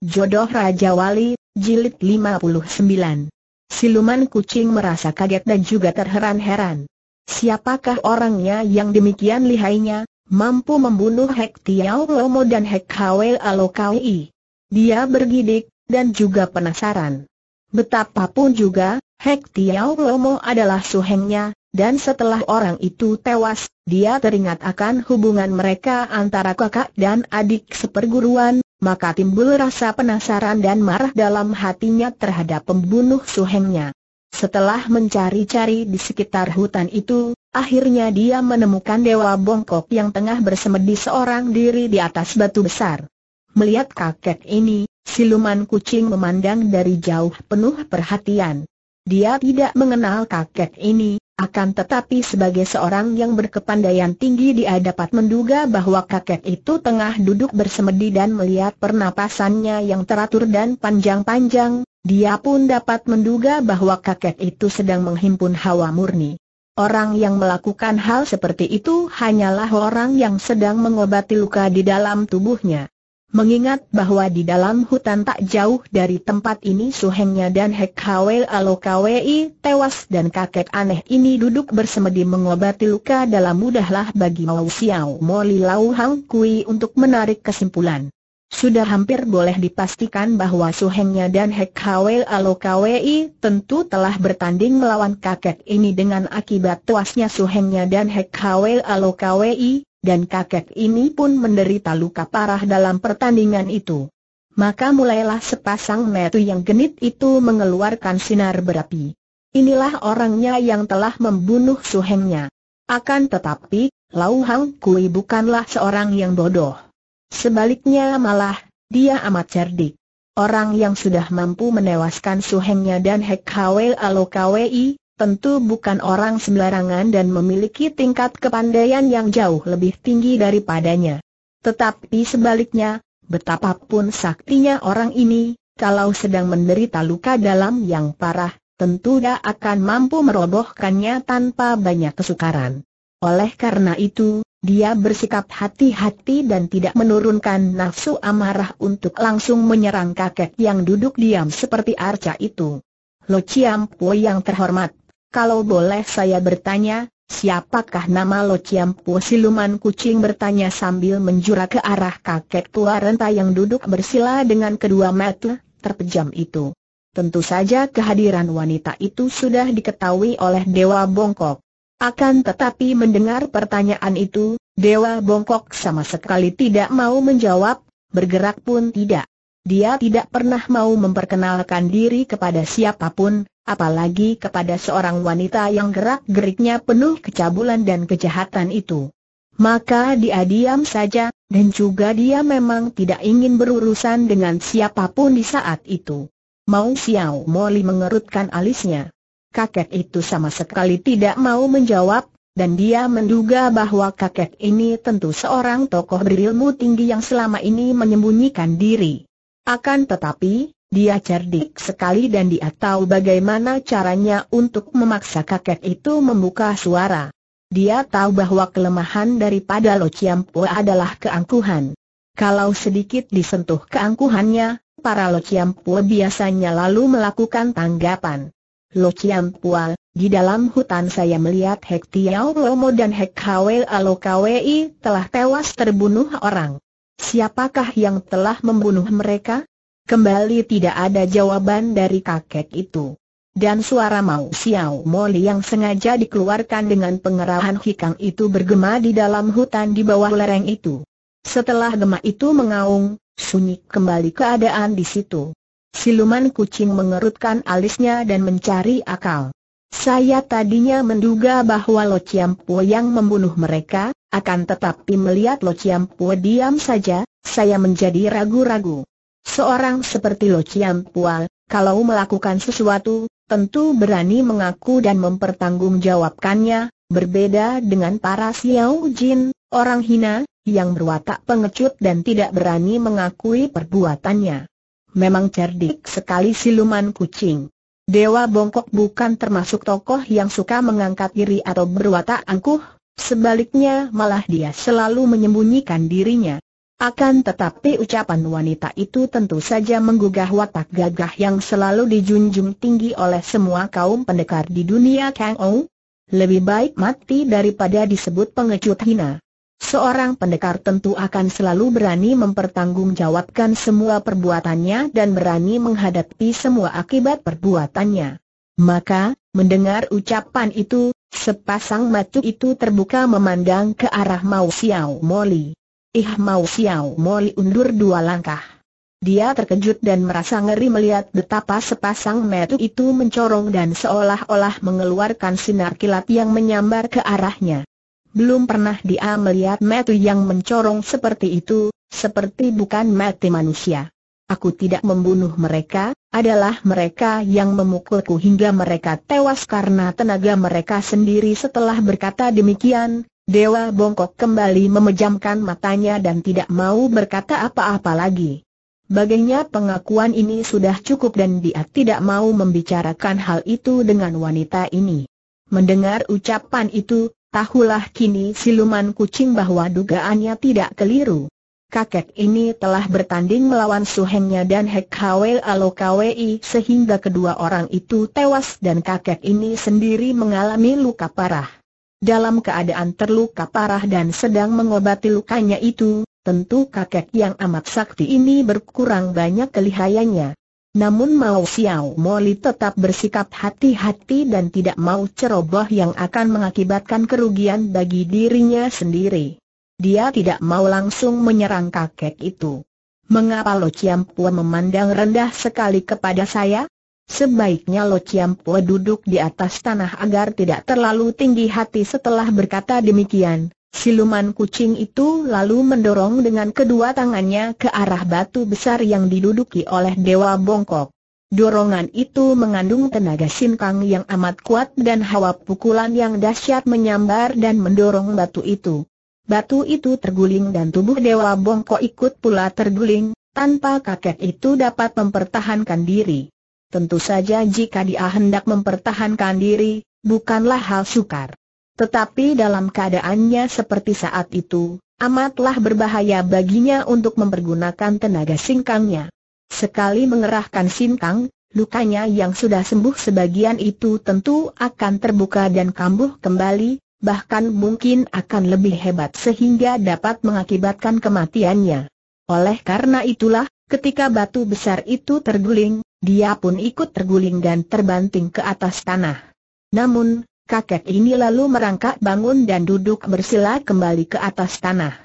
Jodoh Raja Wali, Jilid 59 Siluman kucing merasa kaget dan juga terheran-heran Siapakah orangnya yang demikian lihainya, mampu membunuh Hek Tiau Lomo dan Hek Hwe Alokawi? Dia bergidik, dan juga penasaran Betapapun juga, Hek Tiau Lomo adalah suhengnya, dan setelah orang itu tewas, dia teringat akan hubungan mereka antara kakak dan adik seperguruan, maka timbul rasa penasaran dan marah dalam hatinya terhadap pembunuh suhengnya. Setelah mencari-cari di sekitar hutan itu, akhirnya dia menemukan Dewa Bongkok yang tengah bersemedi seorang diri di atas batu besar. Melihat kakek ini, siluman kucing memandang dari jauh penuh perhatian. Dia tidak mengenal kakek ini, akan tetapi sebagai seorang yang berkepandaian tinggi dia dapat menduga bahwa kakek itu tengah duduk bersemedi dan melihat pernapasannya yang teratur dan panjang-panjang, dia pun dapat menduga bahwa kakek itu sedang menghimpun hawa murni. Orang yang melakukan hal seperti itu hanyalah orang yang sedang mengobati luka di dalam tubuhnya. Mengingat bahwa di dalam hutan tak jauh dari tempat ini suhengnya dan Hek Hwe Alo tewas dan kakek aneh ini duduk bersemedi mengobati luka dalam mudahlah bagi Mao Xiao Moli Lau Hang Kui untuk menarik kesimpulan. Sudah hampir boleh dipastikan bahwa suhengnya dan Hek Hwe Alo tentu telah bertanding melawan kakek ini dengan akibat tuasnya suhengnya dan Hek Hwe Alo dan kakek ini pun menderita luka parah dalam pertandingan itu. Maka mulailah sepasang metu yang genit itu mengeluarkan sinar berapi. Inilah orangnya yang telah membunuh suhengnya. Akan tetapi, Lau Hang Kui bukanlah seorang yang bodoh. Sebaliknya malah, dia amat cerdik. Orang yang sudah mampu menewaskan suhengnya dan Hek Hwe Alo tentu bukan orang sembarangan dan memiliki tingkat kepandaian yang jauh lebih tinggi daripadanya. Tetapi sebaliknya, betapapun saktinya orang ini, kalau sedang menderita luka dalam yang parah, tentu dia akan mampu merobohkannya tanpa banyak kesukaran. Oleh karena itu, dia bersikap hati-hati dan tidak menurunkan nafsu amarah untuk langsung menyerang kakek yang duduk diam seperti arca itu. Lo Chiam Pui yang terhormat, kalau boleh saya bertanya, siapakah nama Lo Ciampu siluman kucing bertanya sambil menjurah ke arah kakek tua renta yang duduk bersila dengan kedua mata terpejam itu. Tentu saja kehadiran wanita itu sudah diketahui oleh Dewa Bongkok. Akan tetapi mendengar pertanyaan itu, Dewa Bongkok sama sekali tidak mau menjawab, bergerak pun tidak. Dia tidak pernah mau memperkenalkan diri kepada siapapun, apalagi kepada seorang wanita yang gerak-geriknya penuh kecabulan dan kejahatan itu. Maka dia diam saja, dan juga dia memang tidak ingin berurusan dengan siapapun di saat itu. Mau Xiao Moli mengerutkan alisnya. Kakek itu sama sekali tidak mau menjawab, dan dia menduga bahwa kakek ini tentu seorang tokoh berilmu tinggi yang selama ini menyembunyikan diri. Akan tetapi, dia cerdik sekali dan dia tahu bagaimana caranya untuk memaksa kakek itu membuka suara. Dia tahu bahwa kelemahan daripada Lo adalah keangkuhan. Kalau sedikit disentuh keangkuhannya, para Lo biasanya lalu melakukan tanggapan. Lo di dalam hutan saya melihat Hek Tiao Lomo dan Hek Hwel Alo Kwei telah tewas terbunuh orang. Siapakah yang telah membunuh mereka? Kembali tidak ada jawaban dari kakek itu. Dan suara Mau Xiao Moli yang sengaja dikeluarkan dengan pengerahan hikang itu bergema di dalam hutan di bawah lereng itu. Setelah gema itu mengaung, sunyi kembali keadaan di situ. Siluman kucing mengerutkan alisnya dan mencari akal. Saya tadinya menduga bahwa Lo Chiampuo yang membunuh mereka, akan tetapi melihat Lo Chiampuo diam saja, saya menjadi ragu-ragu. Seorang seperti Lo Chiam Pual, kalau melakukan sesuatu, tentu berani mengaku dan mempertanggungjawabkannya, berbeda dengan para Xiao Jin, orang hina, yang berwatak pengecut dan tidak berani mengakui perbuatannya. Memang cerdik sekali siluman kucing. Dewa Bongkok bukan termasuk tokoh yang suka mengangkat diri atau berwatak angkuh, sebaliknya malah dia selalu menyembunyikan dirinya. Akan tetapi ucapan wanita itu tentu saja menggugah watak gagah yang selalu dijunjung tinggi oleh semua kaum pendekar di dunia Kang Ou. Lebih baik mati daripada disebut pengecut hina. Seorang pendekar tentu akan selalu berani mempertanggungjawabkan semua perbuatannya dan berani menghadapi semua akibat perbuatannya. Maka, mendengar ucapan itu, sepasang mata itu terbuka memandang ke arah Mao Xiao Moli. Ih mau Xiao Moli undur dua langkah. Dia terkejut dan merasa ngeri melihat betapa sepasang metu itu mencorong dan seolah-olah mengeluarkan sinar kilat yang menyambar ke arahnya. Belum pernah dia melihat metu yang mencorong seperti itu, seperti bukan mati manusia. Aku tidak membunuh mereka, adalah mereka yang memukulku hingga mereka tewas karena tenaga mereka sendiri setelah berkata demikian, Dewa bongkok kembali memejamkan matanya dan tidak mau berkata apa-apa lagi. Baginya pengakuan ini sudah cukup dan dia tidak mau membicarakan hal itu dengan wanita ini. Mendengar ucapan itu, tahulah kini siluman kucing bahwa dugaannya tidak keliru. Kakek ini telah bertanding melawan suhengnya dan Hek Hwei Alokawei sehingga kedua orang itu tewas dan kakek ini sendiri mengalami luka parah dalam keadaan terluka parah dan sedang mengobati lukanya itu, tentu kakek yang amat sakti ini berkurang banyak kelihayannya. Namun Mao Xiao Moli tetap bersikap hati-hati dan tidak mau ceroboh yang akan mengakibatkan kerugian bagi dirinya sendiri. Dia tidak mau langsung menyerang kakek itu. Mengapa Lo Chiam Pua memandang rendah sekali kepada saya? Sebaiknya Lo Po duduk di atas tanah agar tidak terlalu tinggi hati setelah berkata demikian. Siluman kucing itu lalu mendorong dengan kedua tangannya ke arah batu besar yang diduduki oleh Dewa Bongkok. Dorongan itu mengandung tenaga sinkang yang amat kuat dan hawa pukulan yang dahsyat menyambar dan mendorong batu itu. Batu itu terguling dan tubuh Dewa bongkok ikut pula terguling, tanpa kakek itu dapat mempertahankan diri. Tentu saja jika dia hendak mempertahankan diri, bukanlah hal sukar. Tetapi dalam keadaannya seperti saat itu, amatlah berbahaya baginya untuk mempergunakan tenaga singkangnya. Sekali mengerahkan singkang, lukanya yang sudah sembuh sebagian itu tentu akan terbuka dan kambuh kembali, bahkan mungkin akan lebih hebat sehingga dapat mengakibatkan kematiannya. Oleh karena itulah, ketika batu besar itu terguling, dia pun ikut terguling dan terbanting ke atas tanah. Namun, kakek ini lalu merangkak bangun dan duduk bersila kembali ke atas tanah.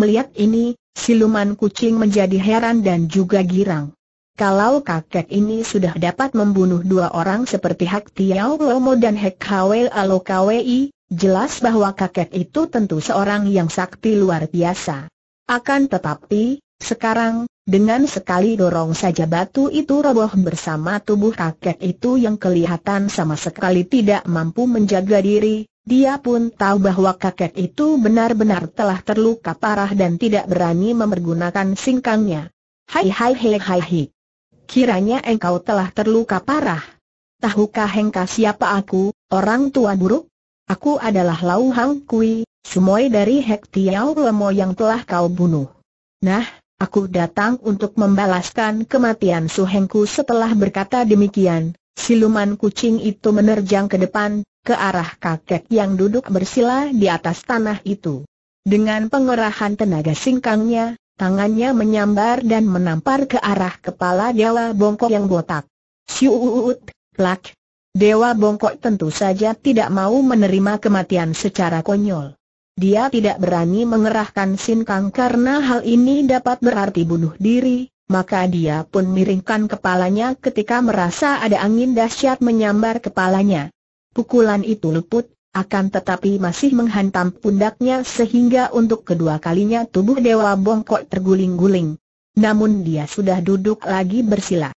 Melihat ini, siluman kucing menjadi heran dan juga girang. Kalau kakek ini sudah dapat membunuh dua orang seperti Hak Tiao Lomo dan Hek Hwe Alo Kwei, jelas bahwa kakek itu tentu seorang yang sakti luar biasa. Akan tetapi, sekarang, dengan sekali dorong saja batu itu roboh bersama tubuh kakek itu yang kelihatan sama sekali tidak mampu menjaga diri, dia pun tahu bahwa kakek itu benar-benar telah terluka parah dan tidak berani memergunakan singkangnya. Hai hai hai hai hai. Kiranya engkau telah terluka parah. Tahukah engkau siapa aku, orang tua buruk? Aku adalah Lau Hang Kui, sumoi dari Hek Tiao Lemo yang telah kau bunuh. Nah, Aku datang untuk membalaskan kematian Suhengku setelah berkata demikian. Siluman kucing itu menerjang ke depan, ke arah kakek yang duduk bersila di atas tanah itu. Dengan pengerahan tenaga singkangnya, tangannya menyambar dan menampar ke arah kepala Dewa Bongkok yang botak. Siuut, plak. Dewa Bongkok tentu saja tidak mau menerima kematian secara konyol. Dia tidak berani mengerahkan Kang karena hal ini dapat berarti bunuh diri, maka dia pun miringkan kepalanya ketika merasa ada angin dahsyat menyambar kepalanya. Pukulan itu luput, akan tetapi masih menghantam pundaknya sehingga untuk kedua kalinya tubuh Dewa Bongkok terguling-guling. Namun dia sudah duduk lagi bersila.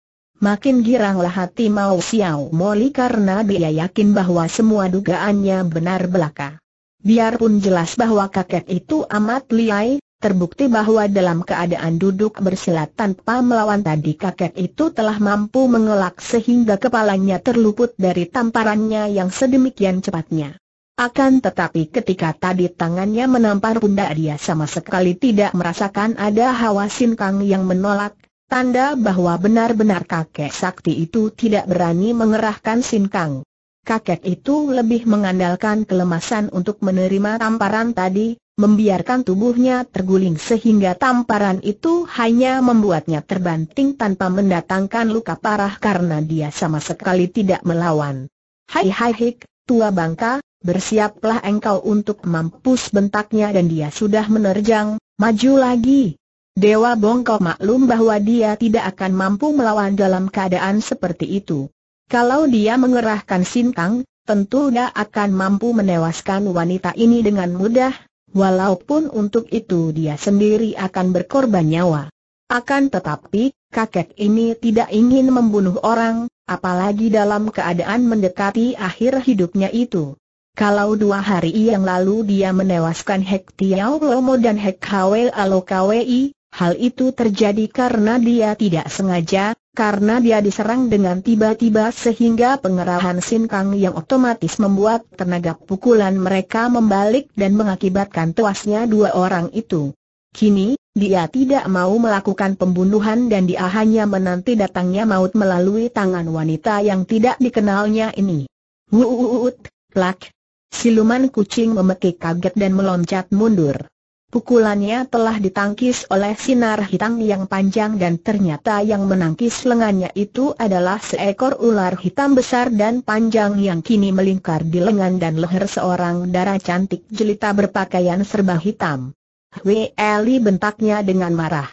Makin giranglah hati Mao Xiao Moli karena dia yakin bahwa semua dugaannya benar belaka. Biarpun jelas bahwa kakek itu amat liai, terbukti bahwa dalam keadaan duduk bersilat tanpa melawan tadi kakek itu telah mampu mengelak sehingga kepalanya terluput dari tamparannya yang sedemikian cepatnya. Akan tetapi ketika tadi tangannya menampar pundak dia sama sekali tidak merasakan ada hawa sinkang yang menolak, tanda bahwa benar-benar kakek sakti itu tidak berani mengerahkan sinkang kakek itu lebih mengandalkan kelemasan untuk menerima tamparan tadi, membiarkan tubuhnya terguling sehingga tamparan itu hanya membuatnya terbanting tanpa mendatangkan luka parah karena dia sama sekali tidak melawan. Hai hai hik, tua bangka, bersiaplah engkau untuk mampus bentaknya dan dia sudah menerjang, maju lagi. Dewa bongkok maklum bahwa dia tidak akan mampu melawan dalam keadaan seperti itu. Kalau dia mengerahkan sintang, tentu dia akan mampu menewaskan wanita ini dengan mudah, walaupun untuk itu dia sendiri akan berkorban nyawa. Akan tetapi, kakek ini tidak ingin membunuh orang, apalagi dalam keadaan mendekati akhir hidupnya itu. Kalau dua hari yang lalu dia menewaskan Hek Tiau Lomo dan Hek Hwe Alo hal itu terjadi karena dia tidak sengaja, karena dia diserang dengan tiba-tiba sehingga pengerahan Sin Kang yang otomatis membuat tenaga pukulan mereka membalik dan mengakibatkan tewasnya dua orang itu. Kini, dia tidak mau melakukan pembunuhan dan dia hanya menanti datangnya maut melalui tangan wanita yang tidak dikenalnya ini. Wuuut, plak. Siluman kucing memekik kaget dan meloncat mundur. Pukulannya telah ditangkis oleh sinar hitam yang panjang dan ternyata yang menangkis lengannya itu adalah seekor ular hitam besar dan panjang yang kini melingkar di lengan dan leher seorang darah cantik jelita berpakaian serba hitam. Hui Eli bentaknya dengan marah.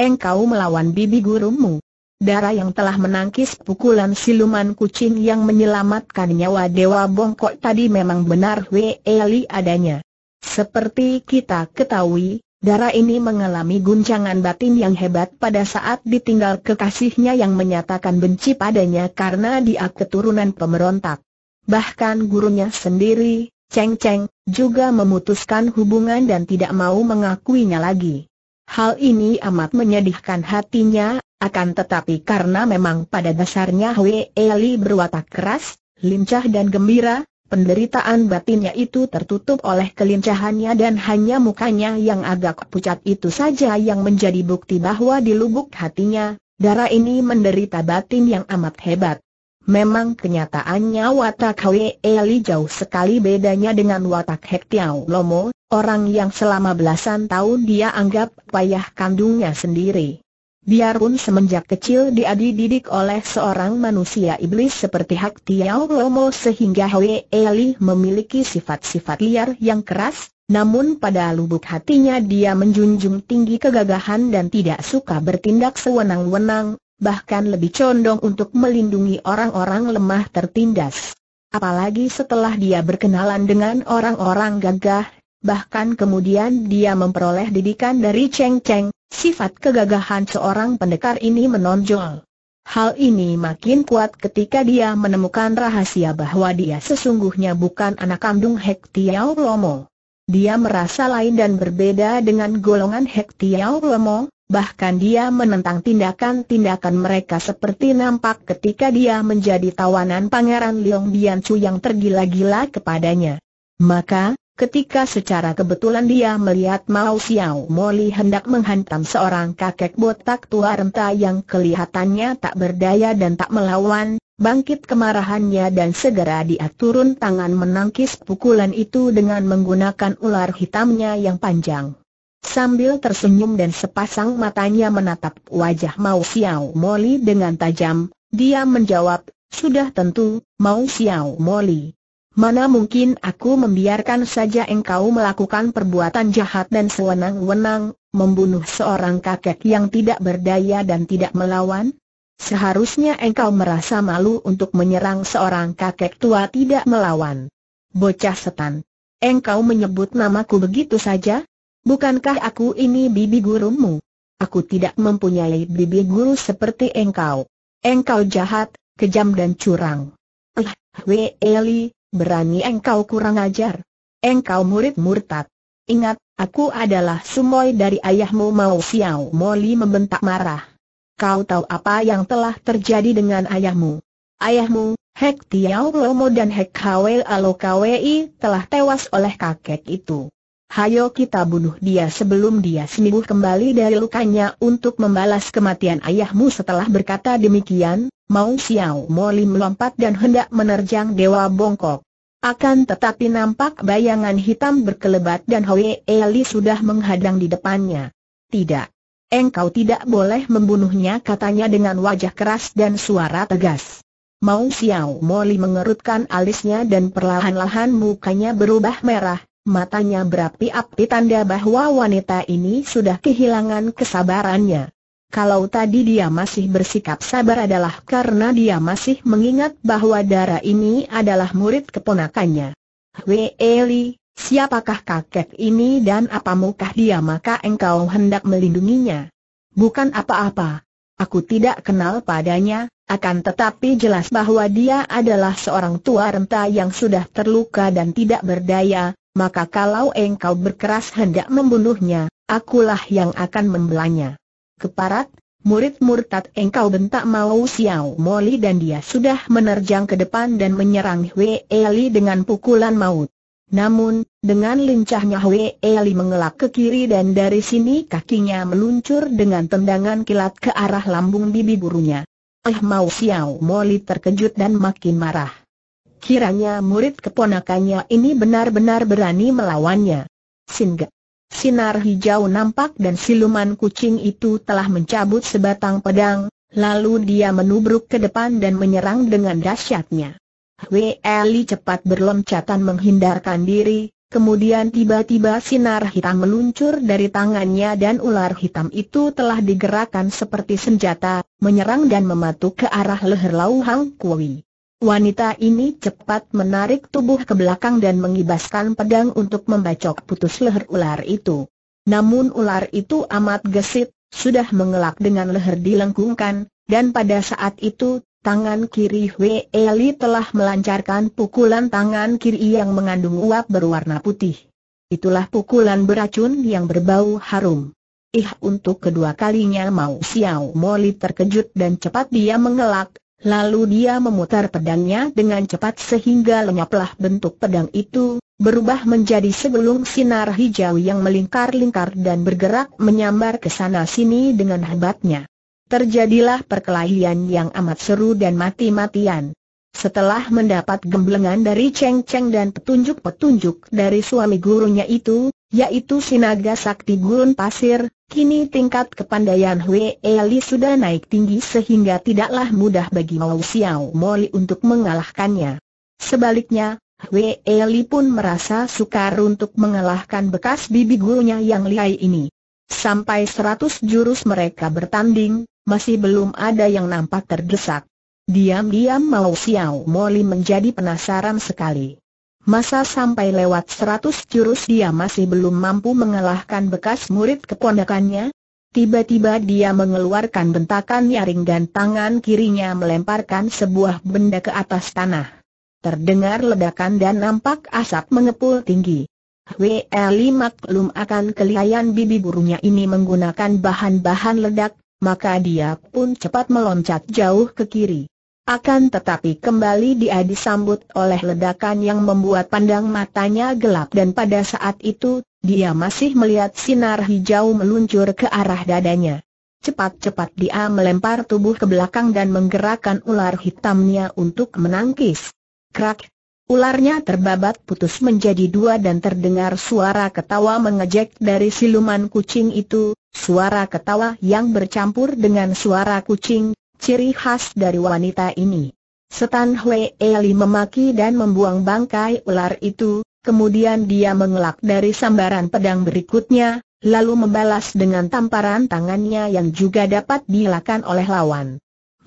Engkau melawan bibi gurumu. Darah yang telah menangkis pukulan siluman kucing yang menyelamatkan nyawa Dewa Bongkok tadi memang benar Hui Eli adanya. Seperti kita ketahui, darah ini mengalami guncangan batin yang hebat pada saat ditinggal kekasihnya yang menyatakan benci padanya karena dia keturunan pemberontak. Bahkan gurunya sendiri, Cheng Cheng, juga memutuskan hubungan dan tidak mau mengakuinya lagi. Hal ini amat menyedihkan hatinya, akan tetapi karena memang pada dasarnya Hui Eli berwatak keras, lincah dan gembira, Penderitaan batinnya itu tertutup oleh kelincahannya dan hanya mukanya yang agak pucat itu saja yang menjadi bukti bahwa di lubuk hatinya, darah ini menderita batin yang amat hebat. Memang kenyataannya watak Hwe Eli jauh sekali bedanya dengan watak Hek Tiau Lomo, orang yang selama belasan tahun dia anggap payah kandungnya sendiri. Biarpun semenjak kecil dia dididik oleh seorang manusia iblis seperti Hak Tiao Lomo sehingga Hwe Eli memiliki sifat-sifat liar yang keras, namun pada lubuk hatinya dia menjunjung tinggi kegagahan dan tidak suka bertindak sewenang-wenang, bahkan lebih condong untuk melindungi orang-orang lemah tertindas. Apalagi setelah dia berkenalan dengan orang-orang gagah, bahkan kemudian dia memperoleh didikan dari Cheng Cheng, Sifat kegagahan seorang pendekar ini menonjol. Hal ini makin kuat ketika dia menemukan rahasia bahwa dia sesungguhnya bukan anak kandung Hek Tiao Lomo. Dia merasa lain dan berbeda dengan golongan Hek Tiao Lomo, bahkan dia menentang tindakan-tindakan mereka seperti nampak ketika dia menjadi tawanan Pangeran Liong Biancu yang tergila-gila kepadanya. Maka, Ketika secara kebetulan dia melihat Mao Xiao Moli hendak menghantam seorang kakek botak tua renta yang kelihatannya tak berdaya dan tak melawan, bangkit kemarahannya dan segera dia turun tangan menangkis pukulan itu dengan menggunakan ular hitamnya yang panjang. Sambil tersenyum dan sepasang matanya menatap wajah Mao Xiao Moli dengan tajam, dia menjawab, sudah tentu, Mao Xiao Moli Mana mungkin aku membiarkan saja engkau melakukan perbuatan jahat dan sewenang-wenang, membunuh seorang kakek yang tidak berdaya dan tidak melawan? Seharusnya engkau merasa malu untuk menyerang seorang kakek tua tidak melawan. Bocah setan. Engkau menyebut namaku begitu saja? Bukankah aku ini bibi gurumu? Aku tidak mempunyai bibi guru seperti engkau. Engkau jahat, kejam dan curang. Eh, Wei Eli, Berani engkau kurang ajar. Engkau murid murtad. Ingat, aku adalah sumoy dari ayahmu Mao Xiao Moli membentak marah. Kau tahu apa yang telah terjadi dengan ayahmu. Ayahmu, Hek Tiao Lomo dan Hek Hwe Alo Kwei telah tewas oleh kakek itu hayo kita bunuh dia sebelum dia sembuh kembali dari lukanya untuk membalas kematian ayahmu setelah berkata demikian, Mau Xiao Moli melompat dan hendak menerjang Dewa Bongkok. Akan tetapi nampak bayangan hitam berkelebat dan Hwe Eli sudah menghadang di depannya. Tidak. Engkau tidak boleh membunuhnya katanya dengan wajah keras dan suara tegas. Mau Xiao Moli mengerutkan alisnya dan perlahan-lahan mukanya berubah merah, matanya berapi-api tanda bahwa wanita ini sudah kehilangan kesabarannya. Kalau tadi dia masih bersikap sabar adalah karena dia masih mengingat bahwa darah ini adalah murid keponakannya. Wei siapakah kakek ini dan apa mukah dia maka engkau hendak melindunginya? Bukan apa-apa. Aku tidak kenal padanya, akan tetapi jelas bahwa dia adalah seorang tua renta yang sudah terluka dan tidak berdaya, maka kalau engkau berkeras hendak membunuhnya, akulah yang akan membelanya. Keparat, murid murtad engkau bentak mau siau Moli dan dia sudah menerjang ke depan dan menyerang Hwe Eli dengan pukulan maut. Namun, dengan lincahnya Hwe Eli mengelak ke kiri dan dari sini kakinya meluncur dengan tendangan kilat ke arah lambung bibi burunya. Eh mau siau Moli terkejut dan makin marah. Kiranya murid keponakannya ini benar-benar berani melawannya. Singa. Sinar hijau nampak dan siluman kucing itu telah mencabut sebatang pedang, lalu dia menubruk ke depan dan menyerang dengan dahsyatnya. Wei cepat berloncatan menghindarkan diri, Kemudian tiba-tiba sinar hitam meluncur dari tangannya dan ular hitam itu telah digerakkan seperti senjata, menyerang dan mematuk ke arah leher Lau Hang Kui. Wanita ini cepat menarik tubuh ke belakang dan mengibaskan pedang untuk membacok putus leher ular itu. Namun ular itu amat gesit, sudah mengelak dengan leher dilengkungkan, dan pada saat itu, tangan kiri Wei Eli telah melancarkan pukulan tangan kiri yang mengandung uap berwarna putih. Itulah pukulan beracun yang berbau harum. Ih untuk kedua kalinya Mau Xiao Moli terkejut dan cepat dia mengelak, Lalu dia memutar pedangnya dengan cepat sehingga lenyaplah bentuk pedang itu, berubah menjadi segelung sinar hijau yang melingkar-lingkar dan bergerak menyambar ke sana-sini dengan hebatnya. Terjadilah perkelahian yang amat seru dan mati-matian. Setelah mendapat gemblengan dari Cheng Cheng dan petunjuk-petunjuk dari suami gurunya itu, yaitu Sinaga Sakti Gurun Pasir, kini tingkat kepandaian Hui Eli sudah naik tinggi sehingga tidaklah mudah bagi Mao Xiao Moli untuk mengalahkannya. Sebaliknya, Hui Eli pun merasa sukar untuk mengalahkan bekas bibi gurunya yang lihai ini. Sampai seratus jurus mereka bertanding, masih belum ada yang nampak terdesak. Diam-diam Mao Xiao Moli menjadi penasaran sekali. Masa sampai lewat seratus jurus dia masih belum mampu mengalahkan bekas murid keponakannya? Tiba-tiba dia mengeluarkan bentakan nyaring dan tangan kirinya melemparkan sebuah benda ke atas tanah. Terdengar ledakan dan nampak asap mengepul tinggi. Weli belum akan kelihayan bibi burungnya ini menggunakan bahan-bahan ledak, maka dia pun cepat meloncat jauh ke kiri. Akan tetapi kembali dia disambut oleh ledakan yang membuat pandang matanya gelap dan pada saat itu, dia masih melihat sinar hijau meluncur ke arah dadanya. Cepat-cepat dia melempar tubuh ke belakang dan menggerakkan ular hitamnya untuk menangkis. Krak! Ularnya terbabat putus menjadi dua dan terdengar suara ketawa mengejek dari siluman kucing itu, suara ketawa yang bercampur dengan suara kucing, ciri khas dari wanita ini. Setan Hwee Eli memaki dan membuang bangkai ular itu, kemudian dia mengelak dari sambaran pedang berikutnya, lalu membalas dengan tamparan tangannya yang juga dapat dilakukan oleh lawan.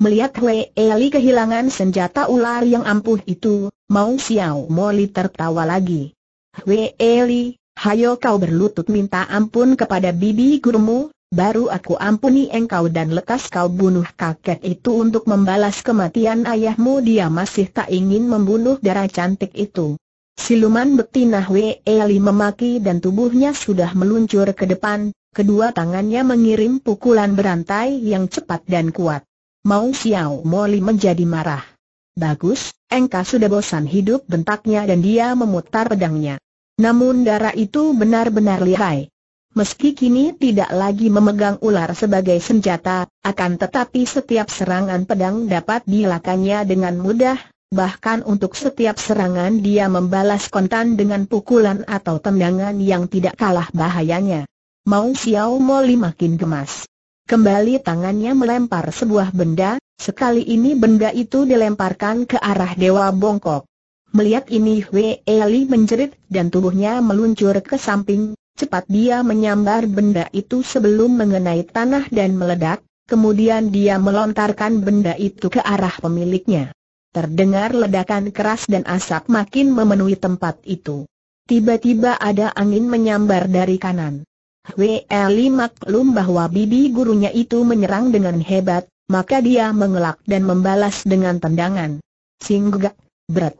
Melihat Hwee Eli kehilangan senjata ular yang ampuh itu, Mau Xiao Moli tertawa lagi. Hwee Eli, hayo kau berlutut minta ampun kepada bibi gurumu, baru aku ampuni engkau dan lekas kau bunuh kakek itu untuk membalas kematian ayahmu dia masih tak ingin membunuh darah cantik itu. Siluman betina Weli memaki dan tubuhnya sudah meluncur ke depan, kedua tangannya mengirim pukulan berantai yang cepat dan kuat. Mau Xiao Moli menjadi marah. Bagus, engkau sudah bosan hidup bentaknya dan dia memutar pedangnya. Namun darah itu benar-benar lihai. Meski kini tidak lagi memegang ular sebagai senjata, akan tetapi setiap serangan pedang dapat dilakannya dengan mudah, bahkan untuk setiap serangan dia membalas kontan dengan pukulan atau tendangan yang tidak kalah bahayanya. Mau Xiao Moli makin gemas. Kembali tangannya melempar sebuah benda, sekali ini benda itu dilemparkan ke arah Dewa Bongkok. Melihat ini Wei Eli menjerit dan tubuhnya meluncur ke samping, cepat dia menyambar benda itu sebelum mengenai tanah dan meledak, kemudian dia melontarkan benda itu ke arah pemiliknya. Terdengar ledakan keras dan asap makin memenuhi tempat itu. Tiba-tiba ada angin menyambar dari kanan. Hweli maklum bahwa bibi gurunya itu menyerang dengan hebat, maka dia mengelak dan membalas dengan tendangan. Singgah, berat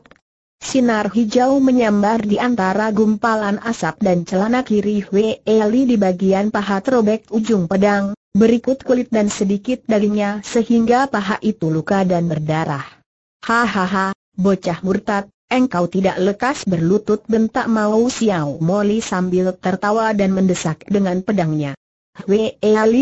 Sinar hijau menyambar di antara gumpalan asap dan celana kiri Wei di bagian paha terobek ujung pedang, berikut kulit dan sedikit dagingnya sehingga paha itu luka dan berdarah. Hahaha, bocah murtad, engkau tidak lekas berlutut bentak mau siau, Molly sambil tertawa dan mendesak dengan pedangnya. Wei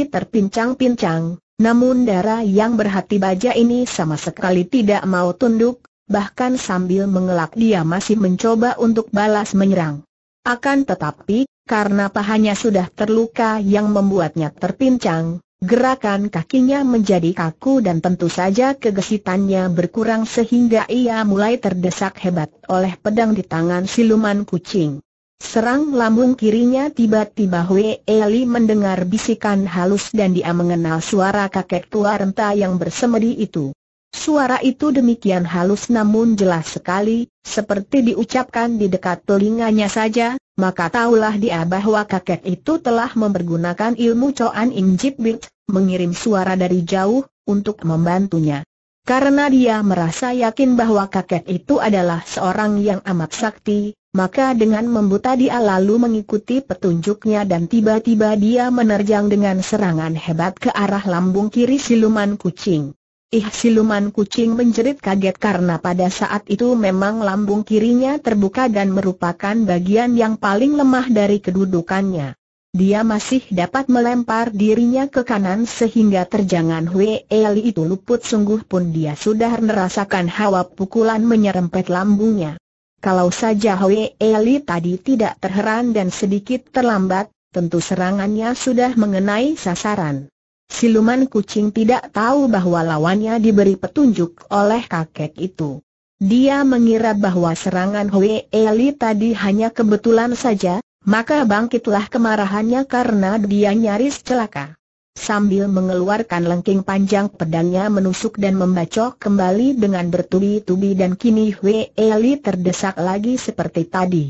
terpincang-pincang, namun darah yang berhati baja ini sama sekali tidak mau tunduk, bahkan sambil mengelak dia masih mencoba untuk balas menyerang. Akan tetapi, karena pahanya sudah terluka yang membuatnya terpincang, gerakan kakinya menjadi kaku dan tentu saja kegesitannya berkurang sehingga ia mulai terdesak hebat oleh pedang di tangan siluman kucing. Serang lambung kirinya tiba-tiba Hwe Eli mendengar bisikan halus dan dia mengenal suara kakek tua renta yang bersemedi itu. Suara itu demikian halus namun jelas sekali, seperti diucapkan di dekat telinganya saja, maka tahulah dia bahwa kakek itu telah mempergunakan ilmu Coan Injit mengirim suara dari jauh, untuk membantunya. Karena dia merasa yakin bahwa kakek itu adalah seorang yang amat sakti, maka dengan membuta dia lalu mengikuti petunjuknya dan tiba-tiba dia menerjang dengan serangan hebat ke arah lambung kiri siluman kucing. Ih siluman kucing menjerit kaget karena pada saat itu memang lambung kirinya terbuka dan merupakan bagian yang paling lemah dari kedudukannya. Dia masih dapat melempar dirinya ke kanan sehingga terjangan Hui Eli itu luput sungguh pun dia sudah merasakan hawa pukulan menyerempet lambungnya. Kalau saja Hui Eli tadi tidak terheran dan sedikit terlambat, tentu serangannya sudah mengenai sasaran. Siluman kucing tidak tahu bahwa lawannya diberi petunjuk oleh kakek itu. Dia mengira bahwa serangan Hwe Eli tadi hanya kebetulan saja, maka bangkitlah kemarahannya karena dia nyaris celaka. Sambil mengeluarkan lengking panjang pedangnya menusuk dan membacok kembali dengan bertubi-tubi dan kini Hwe Eli terdesak lagi seperti tadi.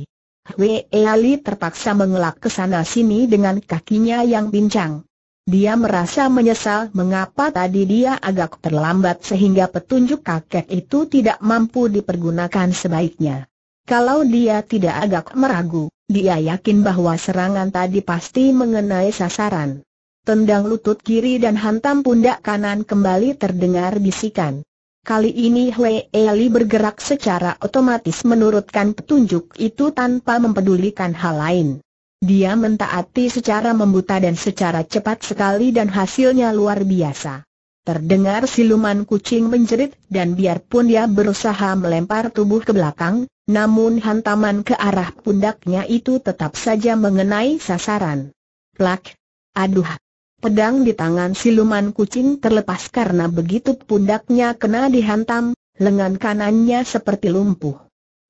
Hwe Eli terpaksa mengelak ke sana sini dengan kakinya yang bincang. Dia merasa menyesal mengapa tadi dia agak terlambat sehingga petunjuk kakek itu tidak mampu dipergunakan sebaiknya. Kalau dia tidak agak meragu, dia yakin bahwa serangan tadi pasti mengenai sasaran. Tendang lutut kiri dan hantam pundak kanan kembali terdengar bisikan. Kali ini Hwee Eli bergerak secara otomatis menurutkan petunjuk itu tanpa mempedulikan hal lain. Dia mentaati secara membuta dan secara cepat sekali dan hasilnya luar biasa. Terdengar siluman kucing menjerit dan biarpun dia berusaha melempar tubuh ke belakang, namun hantaman ke arah pundaknya itu tetap saja mengenai sasaran. Plak! Aduh! Pedang di tangan siluman kucing terlepas karena begitu pundaknya kena dihantam, lengan kanannya seperti lumpuh.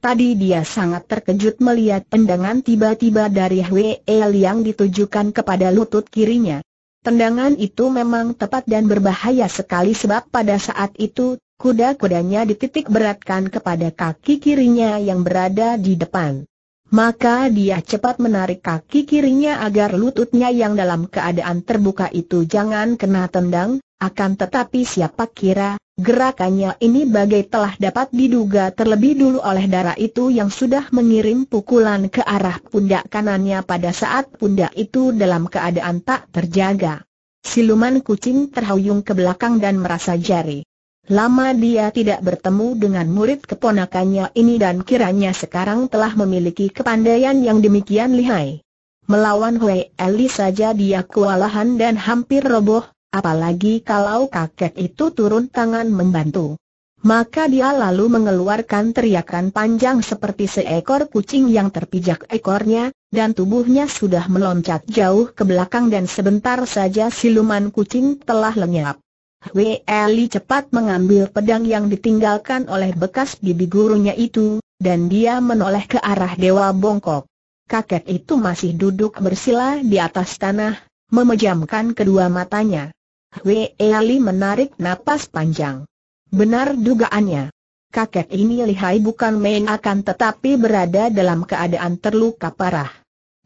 Tadi dia sangat terkejut melihat tendangan tiba-tiba dari Hwee yang ditujukan kepada lutut kirinya. Tendangan itu memang tepat dan berbahaya sekali sebab pada saat itu, kuda-kudanya dititik beratkan kepada kaki kirinya yang berada di depan. Maka dia cepat menarik kaki kirinya agar lututnya yang dalam keadaan terbuka itu jangan kena tendang, akan tetapi siapa kira, Gerakannya ini bagai telah dapat diduga terlebih dulu oleh darah itu yang sudah mengirim pukulan ke arah pundak kanannya pada saat pundak itu dalam keadaan tak terjaga. Siluman kucing terhuyung ke belakang dan merasa jari. Lama dia tidak bertemu dengan murid keponakannya ini dan kiranya sekarang telah memiliki kepandaian yang demikian lihai. Melawan Hui Eli saja dia kewalahan dan hampir roboh, Apalagi kalau kakek itu turun tangan membantu. Maka dia lalu mengeluarkan teriakan panjang seperti seekor kucing yang terpijak ekornya, dan tubuhnya sudah meloncat jauh ke belakang dan sebentar saja siluman kucing telah lenyap. Weli cepat mengambil pedang yang ditinggalkan oleh bekas bibi gurunya itu, dan dia menoleh ke arah Dewa Bongkok. Kakek itu masih duduk bersila di atas tanah, memejamkan kedua matanya. Wei Ali menarik napas panjang. Benar dugaannya. Kakek ini lihai bukan main akan tetapi berada dalam keadaan terluka parah.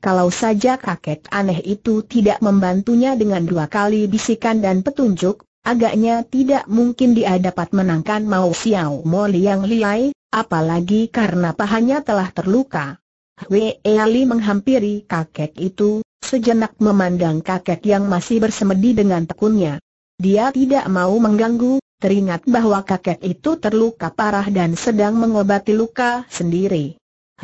Kalau saja kakek aneh itu tidak membantunya dengan dua kali bisikan dan petunjuk, agaknya tidak mungkin dia dapat menangkan Mao Xiao Mo Liang Liai, apalagi karena pahanya telah terluka. Wei Ali menghampiri kakek itu, sejenak memandang kakek yang masih bersemedi dengan tekunnya. Dia tidak mau mengganggu, teringat bahwa kakek itu terluka parah dan sedang mengobati luka sendiri.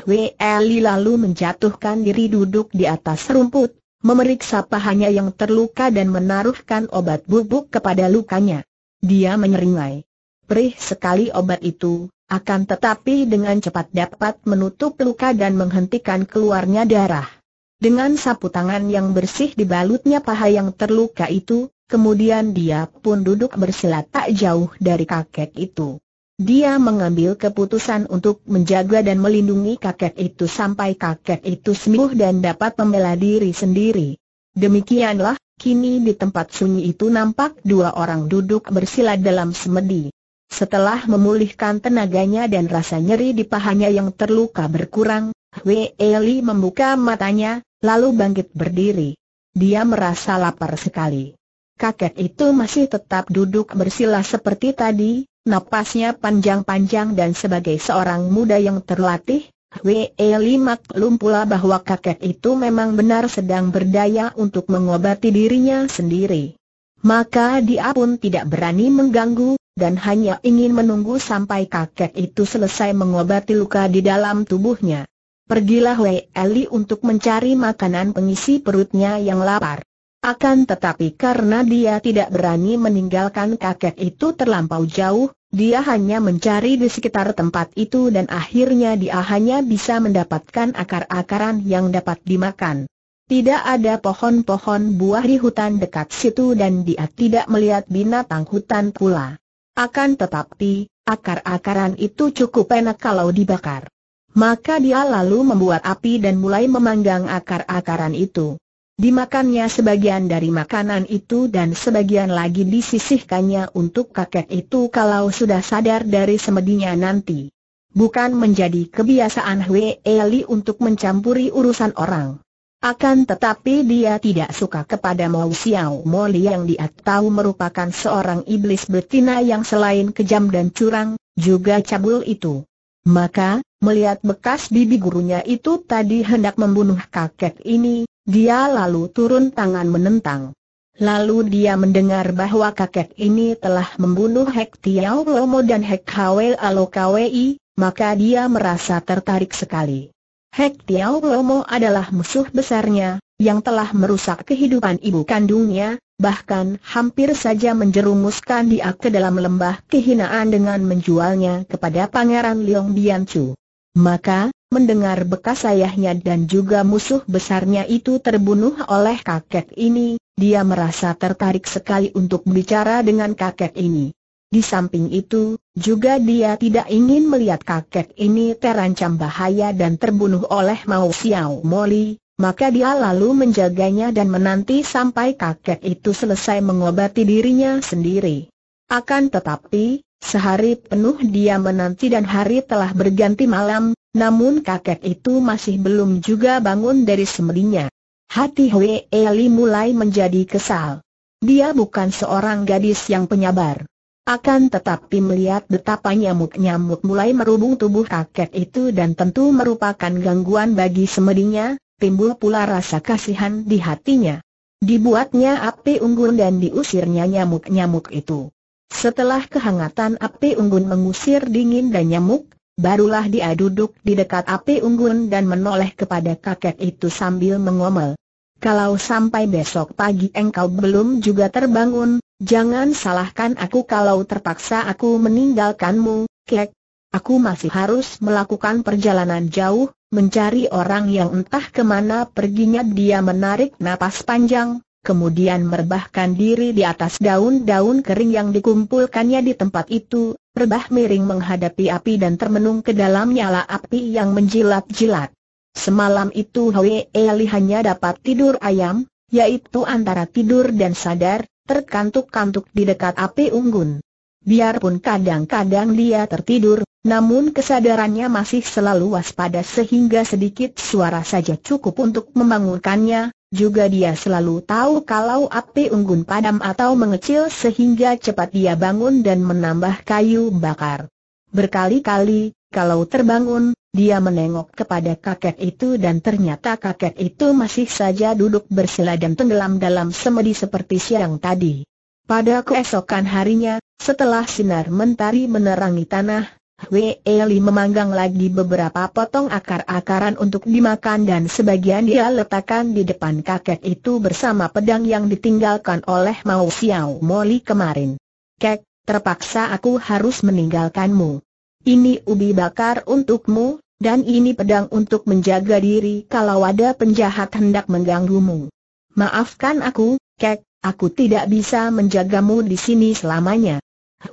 Wl lalu menjatuhkan diri duduk di atas rumput, memeriksa pahanya yang terluka dan menaruhkan obat bubuk kepada lukanya. Dia menyeringai. Perih sekali obat itu, akan tetapi dengan cepat dapat menutup luka dan menghentikan keluarnya darah. Dengan sapu tangan yang bersih dibalutnya paha yang terluka itu, kemudian dia pun duduk bersila tak jauh dari kakek itu. Dia mengambil keputusan untuk menjaga dan melindungi kakek itu sampai kakek itu sembuh dan dapat membela diri sendiri. Demikianlah, kini di tempat sunyi itu nampak dua orang duduk bersila dalam semedi. Setelah memulihkan tenaganya dan rasa nyeri di pahanya yang terluka berkurang, Wei Li membuka matanya, lalu bangkit berdiri. Dia merasa lapar sekali. Kakek itu masih tetap duduk bersila seperti tadi, napasnya panjang-panjang dan sebagai seorang muda yang terlatih, Wei Li maklum pula bahwa kakek itu memang benar sedang berdaya untuk mengobati dirinya sendiri. Maka dia pun tidak berani mengganggu, dan hanya ingin menunggu sampai kakek itu selesai mengobati luka di dalam tubuhnya. Pergilah Wei Eli untuk mencari makanan pengisi perutnya yang lapar. Akan tetapi karena dia tidak berani meninggalkan kakek itu terlampau jauh, dia hanya mencari di sekitar tempat itu dan akhirnya dia hanya bisa mendapatkan akar-akaran yang dapat dimakan. Tidak ada pohon-pohon buah di hutan dekat situ dan dia tidak melihat binatang hutan pula. Akan tetapi, akar-akaran itu cukup enak kalau dibakar. Maka dia lalu membuat api dan mulai memanggang akar-akaran itu. Dimakannya sebagian dari makanan itu dan sebagian lagi disisihkannya untuk kakek itu kalau sudah sadar dari semedinya nanti. Bukan menjadi kebiasaan Hwe Eli untuk mencampuri urusan orang. Akan tetapi dia tidak suka kepada Mao Xiao Moli yang dia tahu merupakan seorang iblis betina yang selain kejam dan curang, juga cabul itu. Maka, Melihat bekas bibi gurunya itu tadi hendak membunuh kakek ini, dia lalu turun tangan menentang. Lalu dia mendengar bahwa kakek ini telah membunuh Hek Tiau Lomo dan Hek Hwe Alo Kwi, maka dia merasa tertarik sekali. Hek Tiau Lomo adalah musuh besarnya, yang telah merusak kehidupan ibu kandungnya, bahkan hampir saja menjerumuskan dia ke dalam lembah kehinaan dengan menjualnya kepada Pangeran Liong Bianchu. Maka, mendengar bekas ayahnya dan juga musuh besarnya itu terbunuh oleh kakek ini, dia merasa tertarik sekali untuk bicara dengan kakek ini. Di samping itu, juga dia tidak ingin melihat kakek ini terancam bahaya dan terbunuh oleh Mao Xiao Moli, maka dia lalu menjaganya dan menanti sampai kakek itu selesai mengobati dirinya sendiri. Akan tetapi, Sehari penuh dia menanti dan hari telah berganti malam, namun kakek itu masih belum juga bangun dari semedinya. Hati Hwe Eli mulai menjadi kesal. Dia bukan seorang gadis yang penyabar. Akan tetapi melihat betapa nyamuk-nyamuk mulai merubung tubuh kakek itu dan tentu merupakan gangguan bagi semedinya, timbul pula rasa kasihan di hatinya. Dibuatnya api unggun dan diusirnya nyamuk-nyamuk itu. Setelah kehangatan api unggun mengusir dingin dan nyamuk, barulah dia duduk di dekat api unggun dan menoleh kepada kakek itu sambil mengomel. Kalau sampai besok pagi engkau belum juga terbangun, jangan salahkan aku kalau terpaksa aku meninggalkanmu, kek. Aku masih harus melakukan perjalanan jauh, mencari orang yang entah kemana perginya dia menarik napas panjang, kemudian merbahkan diri di atas daun-daun kering yang dikumpulkannya di tempat itu, rebah miring menghadapi api dan termenung ke dalam nyala api yang menjilat-jilat. Semalam itu Hwee Eli hanya dapat tidur ayam, yaitu antara tidur dan sadar, terkantuk-kantuk di dekat api unggun. Biarpun kadang-kadang dia tertidur, namun kesadarannya masih selalu waspada sehingga sedikit suara saja cukup untuk membangunkannya, juga dia selalu tahu kalau api unggun padam atau mengecil sehingga cepat dia bangun dan menambah kayu bakar. Berkali-kali, kalau terbangun, dia menengok kepada kakek itu dan ternyata kakek itu masih saja duduk bersila dan tenggelam dalam semedi seperti siang tadi. Pada keesokan harinya, setelah sinar mentari menerangi tanah, Wei Li memanggang lagi beberapa potong akar-akaran untuk dimakan dan sebagian dia letakkan di depan kakek itu bersama pedang yang ditinggalkan oleh Mao Xiao Moli kemarin. Kek, terpaksa aku harus meninggalkanmu. Ini ubi bakar untukmu, dan ini pedang untuk menjaga diri kalau ada penjahat hendak mengganggumu. Maafkan aku, Kek, aku tidak bisa menjagamu di sini selamanya.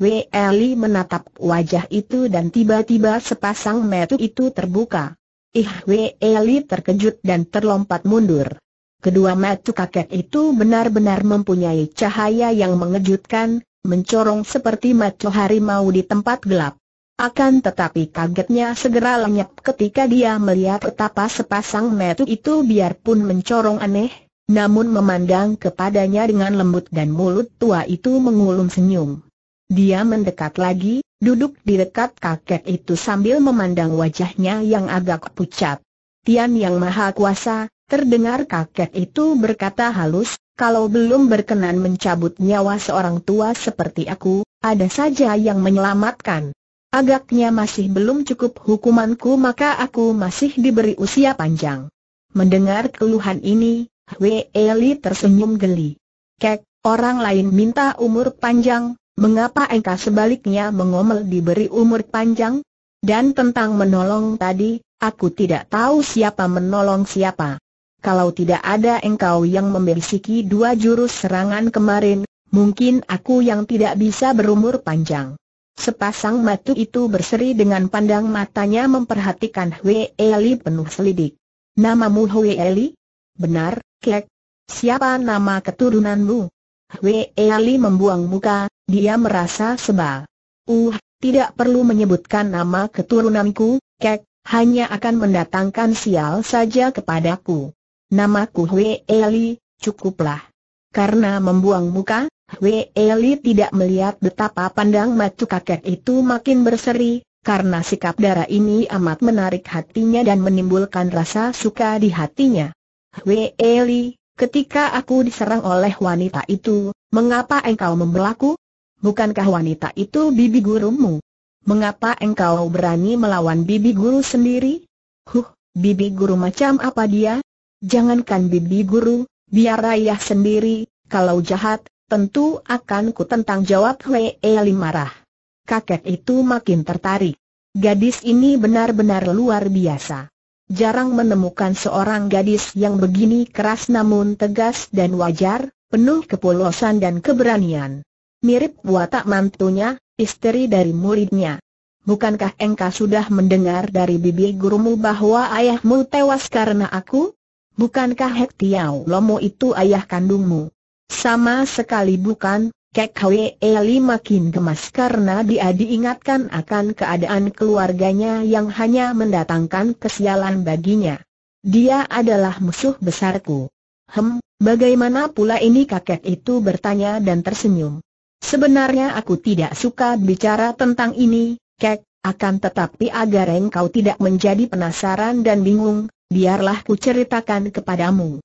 Weli Eli menatap wajah itu dan tiba-tiba sepasang metu itu terbuka. Ih Weli Eli terkejut dan terlompat mundur. Kedua metu kakek itu benar-benar mempunyai cahaya yang mengejutkan, mencorong seperti metu harimau di tempat gelap. Akan tetapi kagetnya segera lenyap ketika dia melihat betapa sepasang metu itu biarpun mencorong aneh, namun memandang kepadanya dengan lembut dan mulut tua itu mengulung senyum. Dia mendekat lagi, duduk di dekat kakek itu sambil memandang wajahnya yang agak pucat. Tian Yang Maha Kuasa, terdengar kakek itu berkata halus, kalau belum berkenan mencabut nyawa seorang tua seperti aku, ada saja yang menyelamatkan. Agaknya masih belum cukup hukumanku maka aku masih diberi usia panjang. Mendengar keluhan ini, Wei Eli tersenyum geli. Kek, orang lain minta umur panjang, Mengapa engkau sebaliknya mengomel diberi umur panjang? Dan tentang menolong tadi, aku tidak tahu siapa menolong siapa. Kalau tidak ada engkau yang memiliki dua jurus serangan kemarin, mungkin aku yang tidak bisa berumur panjang. Sepasang matu itu berseri dengan pandang matanya memperhatikan Hwee Eli penuh selidik. Namamu Hwee Eli? Benar, Kek. Siapa nama keturunanmu? Hwee Eli membuang muka, dia merasa sebal. Uh, tidak perlu menyebutkan nama keturunanku, kek, hanya akan mendatangkan sial saja kepadaku. Namaku Hui Eli, cukuplah. Karena membuang muka, Hui Eli tidak melihat betapa pandang mata kakek itu makin berseri, karena sikap darah ini amat menarik hatinya dan menimbulkan rasa suka di hatinya. Hui Eli, ketika aku diserang oleh wanita itu, mengapa engkau membelaku? bukankah wanita itu bibi gurumu? Mengapa engkau berani melawan bibi guru sendiri? Huh, bibi guru macam apa dia? Jangankan bibi guru, biar ayah sendiri, kalau jahat, tentu akan ku tentang jawab Hwee Lim marah. Kakek itu makin tertarik. Gadis ini benar-benar luar biasa. Jarang menemukan seorang gadis yang begini keras namun tegas dan wajar, penuh kepolosan dan keberanian. Mirip watak mantunya, istri dari muridnya. Bukankah engkau sudah mendengar dari bibi gurumu bahwa ayahmu tewas karena aku? Bukankah Hektiau Lomo itu ayah kandungmu? Sama sekali bukan, Kek Hwe Eli makin gemas karena dia diingatkan akan keadaan keluarganya yang hanya mendatangkan kesialan baginya. Dia adalah musuh besarku. Hem, bagaimana pula ini kakek itu bertanya dan tersenyum. Sebenarnya aku tidak suka bicara tentang ini, Kek, akan tetapi agar engkau tidak menjadi penasaran dan bingung, biarlah ku ceritakan kepadamu.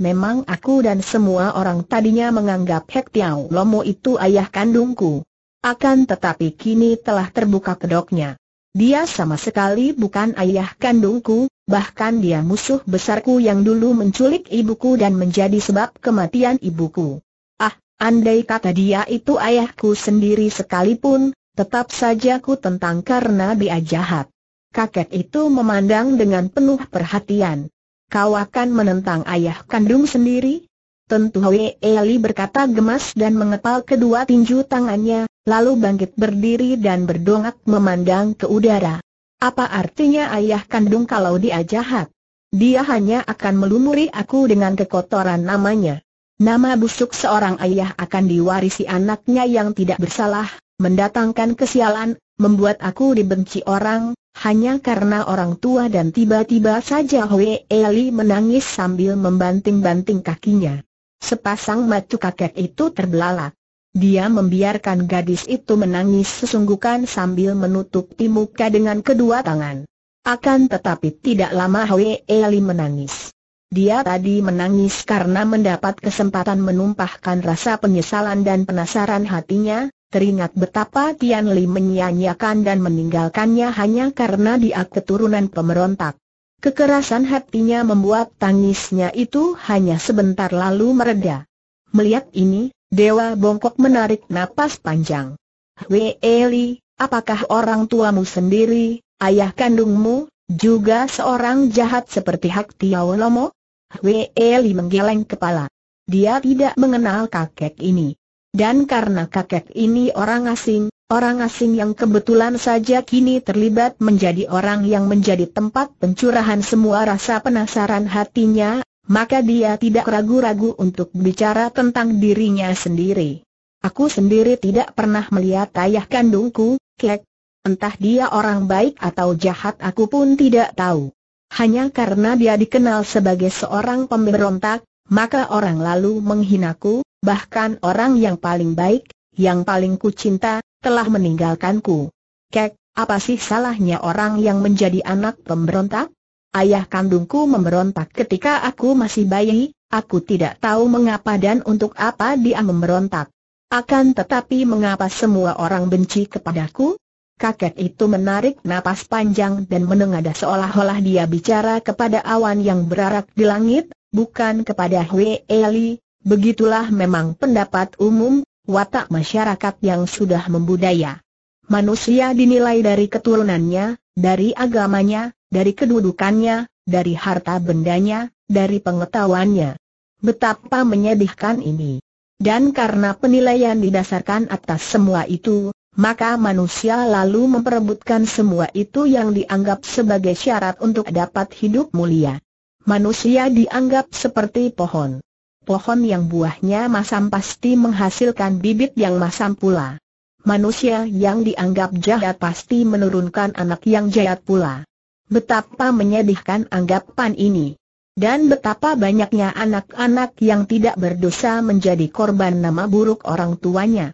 Memang aku dan semua orang tadinya menganggap Hek Tiau Lomo itu ayah kandungku. Akan tetapi kini telah terbuka kedoknya. Dia sama sekali bukan ayah kandungku, bahkan dia musuh besarku yang dulu menculik ibuku dan menjadi sebab kematian ibuku. Ah, Andai kata dia itu ayahku sendiri sekalipun, tetap saja ku tentang karena dia jahat. Kakek itu memandang dengan penuh perhatian. Kau akan menentang ayah kandung sendiri? Tentu Hwe Eli berkata gemas dan mengepal kedua tinju tangannya, lalu bangkit berdiri dan berdongak memandang ke udara. Apa artinya ayah kandung kalau dia jahat? Dia hanya akan melumuri aku dengan kekotoran namanya. Nama busuk seorang ayah akan diwarisi anaknya yang tidak bersalah, mendatangkan kesialan, membuat aku dibenci orang, hanya karena orang tua dan tiba-tiba saja Hwe Eli menangis sambil membanting-banting kakinya. Sepasang mata kakek itu terbelalak. Dia membiarkan gadis itu menangis sesungguhkan sambil menutupi muka dengan kedua tangan. Akan tetapi tidak lama Hwe Eli menangis. Dia tadi menangis karena mendapat kesempatan menumpahkan rasa penyesalan dan penasaran hatinya, teringat betapa Tian Li menyia-nyiakan dan meninggalkannya hanya karena dia keturunan pemberontak. Kekerasan hatinya membuat tangisnya itu hanya sebentar lalu mereda. Melihat ini, Dewa Bongkok menarik napas panjang. Wei Eli, apakah orang tuamu sendiri, ayah kandungmu, juga seorang jahat seperti Hak Tiao Lomo? Hwe Eli menggeleng kepala. Dia tidak mengenal kakek ini. Dan karena kakek ini orang asing, orang asing yang kebetulan saja kini terlibat menjadi orang yang menjadi tempat pencurahan semua rasa penasaran hatinya, maka dia tidak ragu-ragu untuk bicara tentang dirinya sendiri. Aku sendiri tidak pernah melihat ayah kandungku, kek. Entah dia orang baik atau jahat aku pun tidak tahu. Hanya karena dia dikenal sebagai seorang pemberontak, maka orang lalu menghinaku, bahkan orang yang paling baik, yang paling kucinta, telah meninggalkanku. Kek, apa sih salahnya orang yang menjadi anak pemberontak? Ayah kandungku memberontak ketika aku masih bayi, aku tidak tahu mengapa dan untuk apa dia memberontak. Akan tetapi mengapa semua orang benci kepadaku? Kakek itu menarik napas panjang dan menengadah seolah-olah dia bicara kepada awan yang berarak di langit, bukan kepada Hwee Eli. Begitulah memang pendapat umum, watak masyarakat yang sudah membudaya. Manusia dinilai dari keturunannya, dari agamanya, dari kedudukannya, dari harta bendanya, dari pengetahuannya. Betapa menyedihkan ini. Dan karena penilaian didasarkan atas semua itu, maka manusia lalu memperebutkan semua itu yang dianggap sebagai syarat untuk dapat hidup mulia. Manusia dianggap seperti pohon. Pohon yang buahnya masam pasti menghasilkan bibit yang masam pula. Manusia yang dianggap jahat pasti menurunkan anak yang jahat pula. Betapa menyedihkan anggapan ini. Dan betapa banyaknya anak-anak yang tidak berdosa menjadi korban nama buruk orang tuanya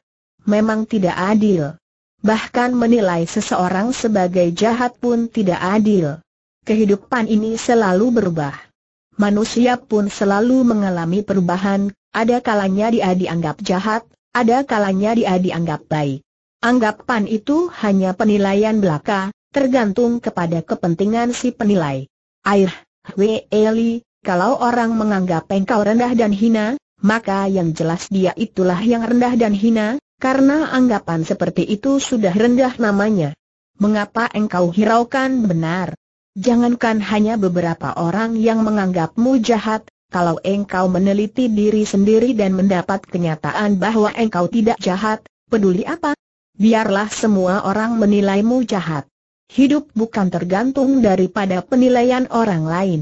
memang tidak adil. Bahkan menilai seseorang sebagai jahat pun tidak adil. Kehidupan ini selalu berubah. Manusia pun selalu mengalami perubahan, ada kalanya dia dianggap jahat, ada kalanya dia dianggap baik. Anggapan itu hanya penilaian belaka, tergantung kepada kepentingan si penilai. Air, we Eli, kalau orang menganggap engkau rendah dan hina, maka yang jelas dia itulah yang rendah dan hina, karena anggapan seperti itu sudah rendah namanya. Mengapa engkau hiraukan benar? Jangankan hanya beberapa orang yang menganggapmu jahat, kalau engkau meneliti diri sendiri dan mendapat kenyataan bahwa engkau tidak jahat, peduli apa? Biarlah semua orang menilaimu jahat. Hidup bukan tergantung daripada penilaian orang lain.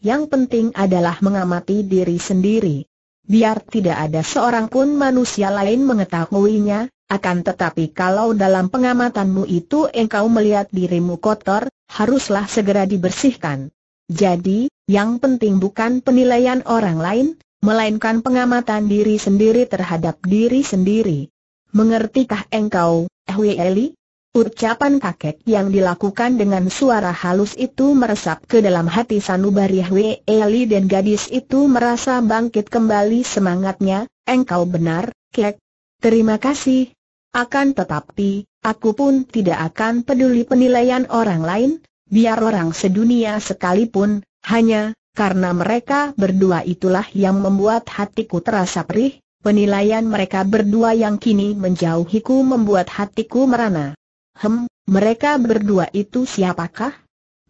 Yang penting adalah mengamati diri sendiri biar tidak ada seorang pun manusia lain mengetahuinya, akan tetapi kalau dalam pengamatanmu itu engkau melihat dirimu kotor, haruslah segera dibersihkan. Jadi, yang penting bukan penilaian orang lain, melainkan pengamatan diri sendiri terhadap diri sendiri. Mengertikah engkau, Hwi Eli? Ucapan kakek yang dilakukan dengan suara halus itu meresap ke dalam hati Sanubari Hwe Eli dan gadis itu merasa bangkit kembali semangatnya, engkau benar, kek. Terima kasih. Akan tetapi, aku pun tidak akan peduli penilaian orang lain, biar orang sedunia sekalipun, hanya, karena mereka berdua itulah yang membuat hatiku terasa perih, penilaian mereka berdua yang kini menjauhiku membuat hatiku merana. Hem, mereka berdua itu siapakah?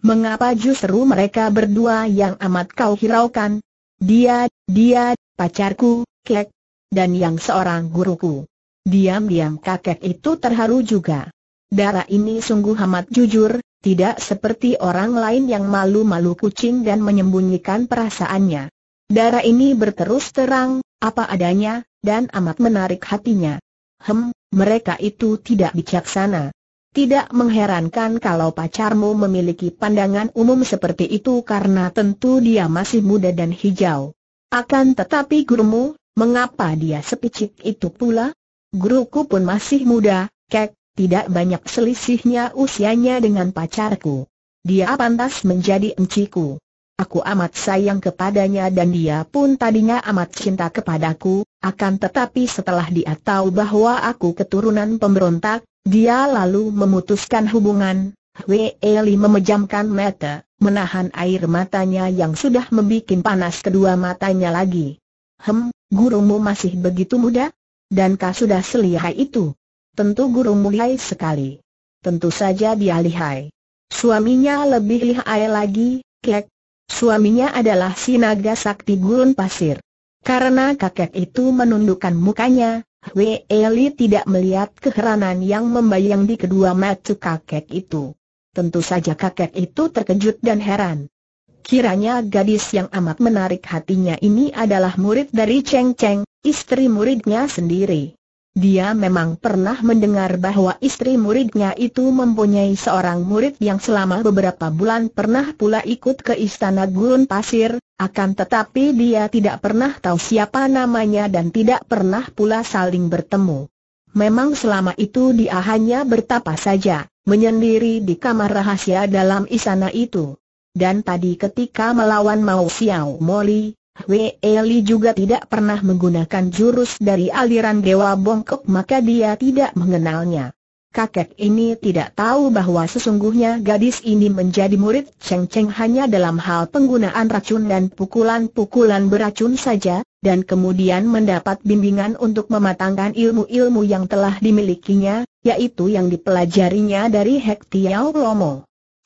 Mengapa justru mereka berdua yang amat kau hiraukan? Dia, dia, pacarku, kek, dan yang seorang guruku. Diam-diam kakek itu terharu juga. Darah ini sungguh amat jujur, tidak seperti orang lain yang malu-malu kucing dan menyembunyikan perasaannya. Darah ini berterus terang, apa adanya, dan amat menarik hatinya. Hem, mereka itu tidak bijaksana. Tidak mengherankan kalau pacarmu memiliki pandangan umum seperti itu karena tentu dia masih muda dan hijau. Akan tetapi gurumu, mengapa dia sepicik itu pula? Guruku pun masih muda, kek, tidak banyak selisihnya usianya dengan pacarku. Dia pantas menjadi enciku. Aku amat sayang kepadanya dan dia pun tadinya amat cinta kepadaku, akan tetapi setelah dia tahu bahwa aku keturunan pemberontak, dia lalu memutuskan hubungan, Wei Li memejamkan mata, menahan air matanya yang sudah membuat panas kedua matanya lagi. Hem, gurumu masih begitu muda? Dan kau sudah selihai itu? Tentu gurumu lihai sekali. Tentu saja dia lihai. Suaminya lebih lihai lagi, kek. Suaminya adalah si naga sakti gurun pasir. Karena kakek itu menundukkan mukanya, Wei Eli tidak melihat keheranan yang membayang di kedua mata kakek itu. Tentu saja kakek itu terkejut dan heran. Kiranya gadis yang amat menarik hatinya ini adalah murid dari Cheng Cheng, istri muridnya sendiri. Dia memang pernah mendengar bahwa istri muridnya itu mempunyai seorang murid yang selama beberapa bulan pernah pula ikut ke istana gurun pasir, akan tetapi dia tidak pernah tahu siapa namanya dan tidak pernah pula saling bertemu. Memang selama itu dia hanya bertapa saja, menyendiri di kamar rahasia dalam istana itu. Dan tadi ketika melawan Mao Xiao Moli, Hwee Li juga tidak pernah menggunakan jurus dari aliran Dewa Bongkok maka dia tidak mengenalnya. Kakek ini tidak tahu bahwa sesungguhnya gadis ini menjadi murid Cheng Cheng hanya dalam hal penggunaan racun dan pukulan-pukulan beracun saja, dan kemudian mendapat bimbingan untuk mematangkan ilmu-ilmu yang telah dimilikinya, yaitu yang dipelajarinya dari Hek Romo. Lomo.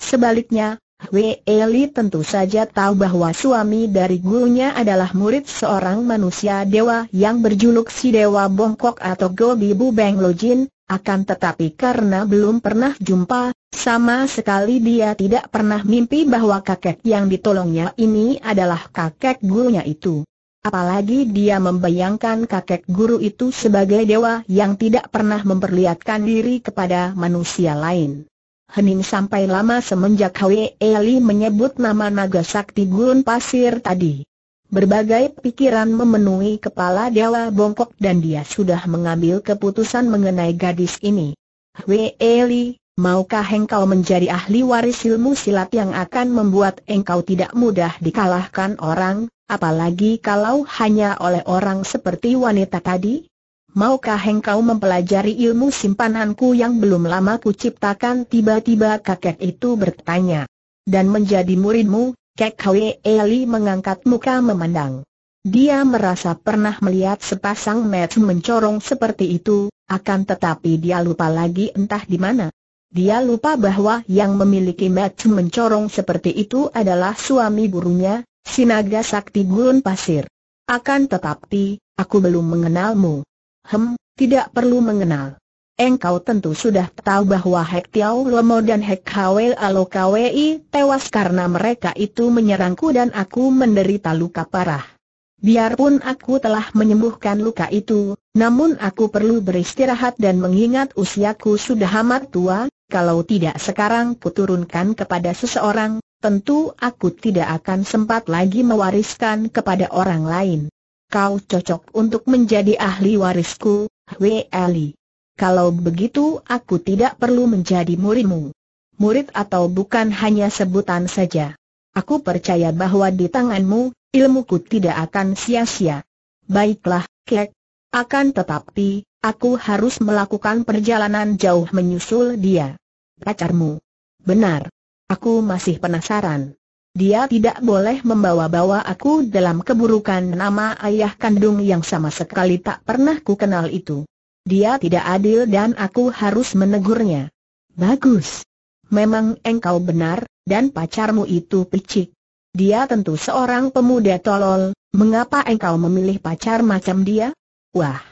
Sebaliknya, Wei Eli tentu saja tahu bahwa suami dari gurunya adalah murid seorang manusia dewa yang berjuluk si Dewa Bongkok atau Gobi Bu Beng Jin, akan tetapi karena belum pernah jumpa, sama sekali dia tidak pernah mimpi bahwa kakek yang ditolongnya ini adalah kakek gurunya itu. Apalagi dia membayangkan kakek guru itu sebagai dewa yang tidak pernah memperlihatkan diri kepada manusia lain hening sampai lama semenjak Hwe Eli menyebut nama naga sakti gurun pasir tadi. Berbagai pikiran memenuhi kepala Dewa Bongkok dan dia sudah mengambil keputusan mengenai gadis ini. Hwe Eli, maukah engkau menjadi ahli waris ilmu silat yang akan membuat engkau tidak mudah dikalahkan orang, apalagi kalau hanya oleh orang seperti wanita tadi? Maukah engkau mempelajari ilmu simpananku yang belum lama kuciptakan? Tiba-tiba kakek itu bertanya. Dan menjadi muridmu, Kek Hwe Eli mengangkat muka memandang. Dia merasa pernah melihat sepasang mata mencorong seperti itu, akan tetapi dia lupa lagi entah di mana. Dia lupa bahwa yang memiliki mata mencorong seperti itu adalah suami burunya, Sinaga Sakti Gurun Pasir. Akan tetapi, aku belum mengenalmu. Hem, tidak perlu mengenal. Engkau tentu sudah tahu bahwa Hek Tiau Lomo dan Hek Hwe Alo Kwi tewas karena mereka itu menyerangku dan aku menderita luka parah. Biarpun aku telah menyembuhkan luka itu, namun aku perlu beristirahat dan mengingat usiaku sudah amat tua, kalau tidak sekarang kuturunkan kepada seseorang, tentu aku tidak akan sempat lagi mewariskan kepada orang lain kau cocok untuk menjadi ahli warisku, Wei Eli. Kalau begitu aku tidak perlu menjadi murimu. Murid atau bukan hanya sebutan saja. Aku percaya bahwa di tanganmu, ilmuku tidak akan sia-sia. Baiklah, Kek. Akan tetapi, aku harus melakukan perjalanan jauh menyusul dia. Pacarmu. Benar. Aku masih penasaran. Dia tidak boleh membawa-bawa aku dalam keburukan nama ayah kandung yang sama sekali tak pernah ku kenal itu. Dia tidak adil dan aku harus menegurnya. Bagus. Memang engkau benar, dan pacarmu itu picik. Dia tentu seorang pemuda tolol, mengapa engkau memilih pacar macam dia? Wah!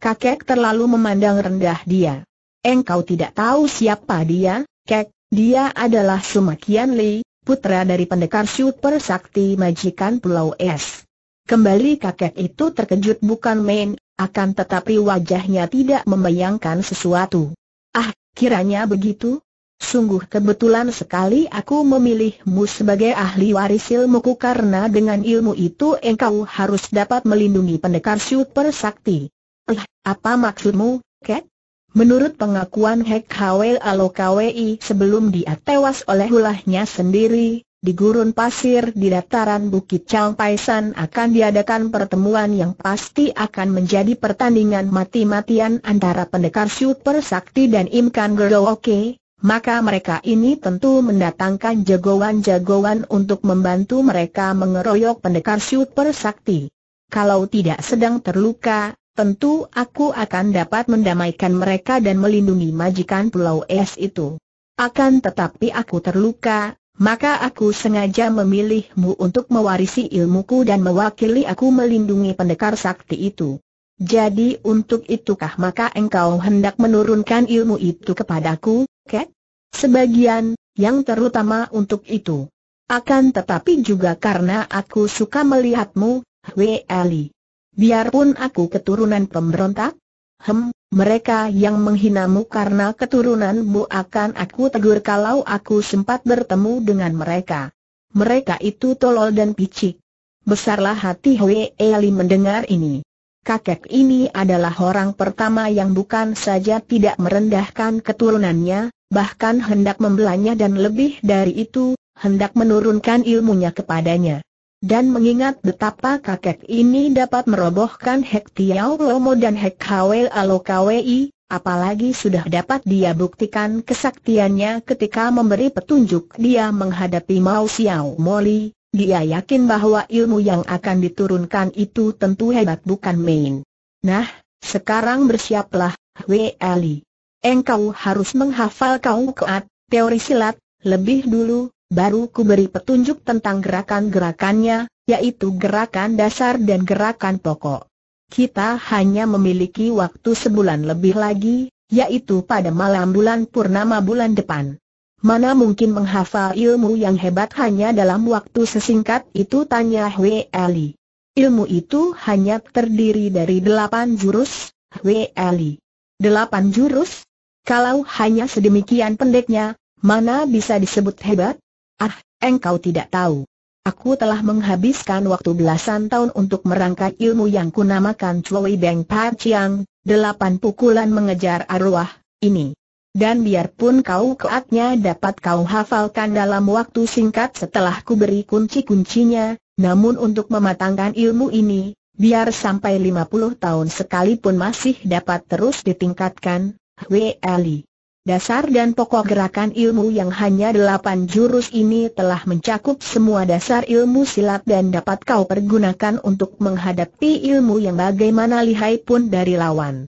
Kakek terlalu memandang rendah dia. Engkau tidak tahu siapa dia, kek, dia adalah Sumakian Li, putra dari pendekar super sakti majikan Pulau Es. Kembali kakek itu terkejut bukan main, akan tetapi wajahnya tidak membayangkan sesuatu. Ah, kiranya begitu? Sungguh kebetulan sekali aku memilihmu sebagai ahli waris ilmuku karena dengan ilmu itu engkau harus dapat melindungi pendekar super sakti. Eh, apa maksudmu, Kek? Menurut pengakuan Hek Howell KWI sebelum dia tewas oleh ulahnya sendiri, di gurun pasir di dataran Bukit Chang Paisan akan diadakan pertemuan yang pasti akan menjadi pertandingan mati-matian antara pendekar super sakti dan Imkan Oke, maka mereka ini tentu mendatangkan jagoan-jagoan untuk membantu mereka mengeroyok pendekar super sakti. Kalau tidak sedang terluka, tentu aku akan dapat mendamaikan mereka dan melindungi majikan Pulau Es itu. Akan tetapi aku terluka, maka aku sengaja memilihmu untuk mewarisi ilmuku dan mewakili aku melindungi pendekar sakti itu. Jadi untuk itukah maka engkau hendak menurunkan ilmu itu kepadaku, Kek? Sebagian, yang terutama untuk itu. Akan tetapi juga karena aku suka melihatmu, Wei Ali. Biarpun aku keturunan pemberontak? Hem, mereka yang menghinamu karena keturunanmu akan aku tegur kalau aku sempat bertemu dengan mereka. Mereka itu tolol dan picik. Besarlah hati Hwee Li mendengar ini. Kakek ini adalah orang pertama yang bukan saja tidak merendahkan keturunannya, bahkan hendak membelanya dan lebih dari itu, hendak menurunkan ilmunya kepadanya. Dan mengingat betapa kakek ini dapat merobohkan Hek Tiau Lomo dan Hek Hwe Alo Kwi, apalagi sudah dapat dia buktikan kesaktiannya ketika memberi petunjuk dia menghadapi Mao Xiao Moli, dia yakin bahwa ilmu yang akan diturunkan itu tentu hebat bukan main. Nah, sekarang bersiaplah, Wei Ali. Engkau harus menghafal kau kuat, teori silat, lebih dulu, baru ku beri petunjuk tentang gerakan-gerakannya, yaitu gerakan dasar dan gerakan pokok. Kita hanya memiliki waktu sebulan lebih lagi, yaitu pada malam bulan purnama bulan depan. Mana mungkin menghafal ilmu yang hebat hanya dalam waktu sesingkat itu tanya Hui Ali. Ilmu itu hanya terdiri dari delapan jurus, Hui Ali. Delapan jurus? Kalau hanya sedemikian pendeknya, mana bisa disebut hebat? Ah, engkau tidak tahu. Aku telah menghabiskan waktu belasan tahun untuk merangkai ilmu yang kunamakan Chui Beng Pat Chiang, delapan pukulan mengejar arwah, ini. Dan biarpun kau keatnya dapat kau hafalkan dalam waktu singkat setelah ku beri kunci-kuncinya, namun untuk mematangkan ilmu ini, biar sampai lima puluh tahun sekalipun masih dapat terus ditingkatkan, Wei Ali. Dasar dan pokok gerakan ilmu yang hanya delapan jurus ini telah mencakup semua dasar ilmu silat dan dapat kau pergunakan untuk menghadapi ilmu yang bagaimana lihai pun dari lawan.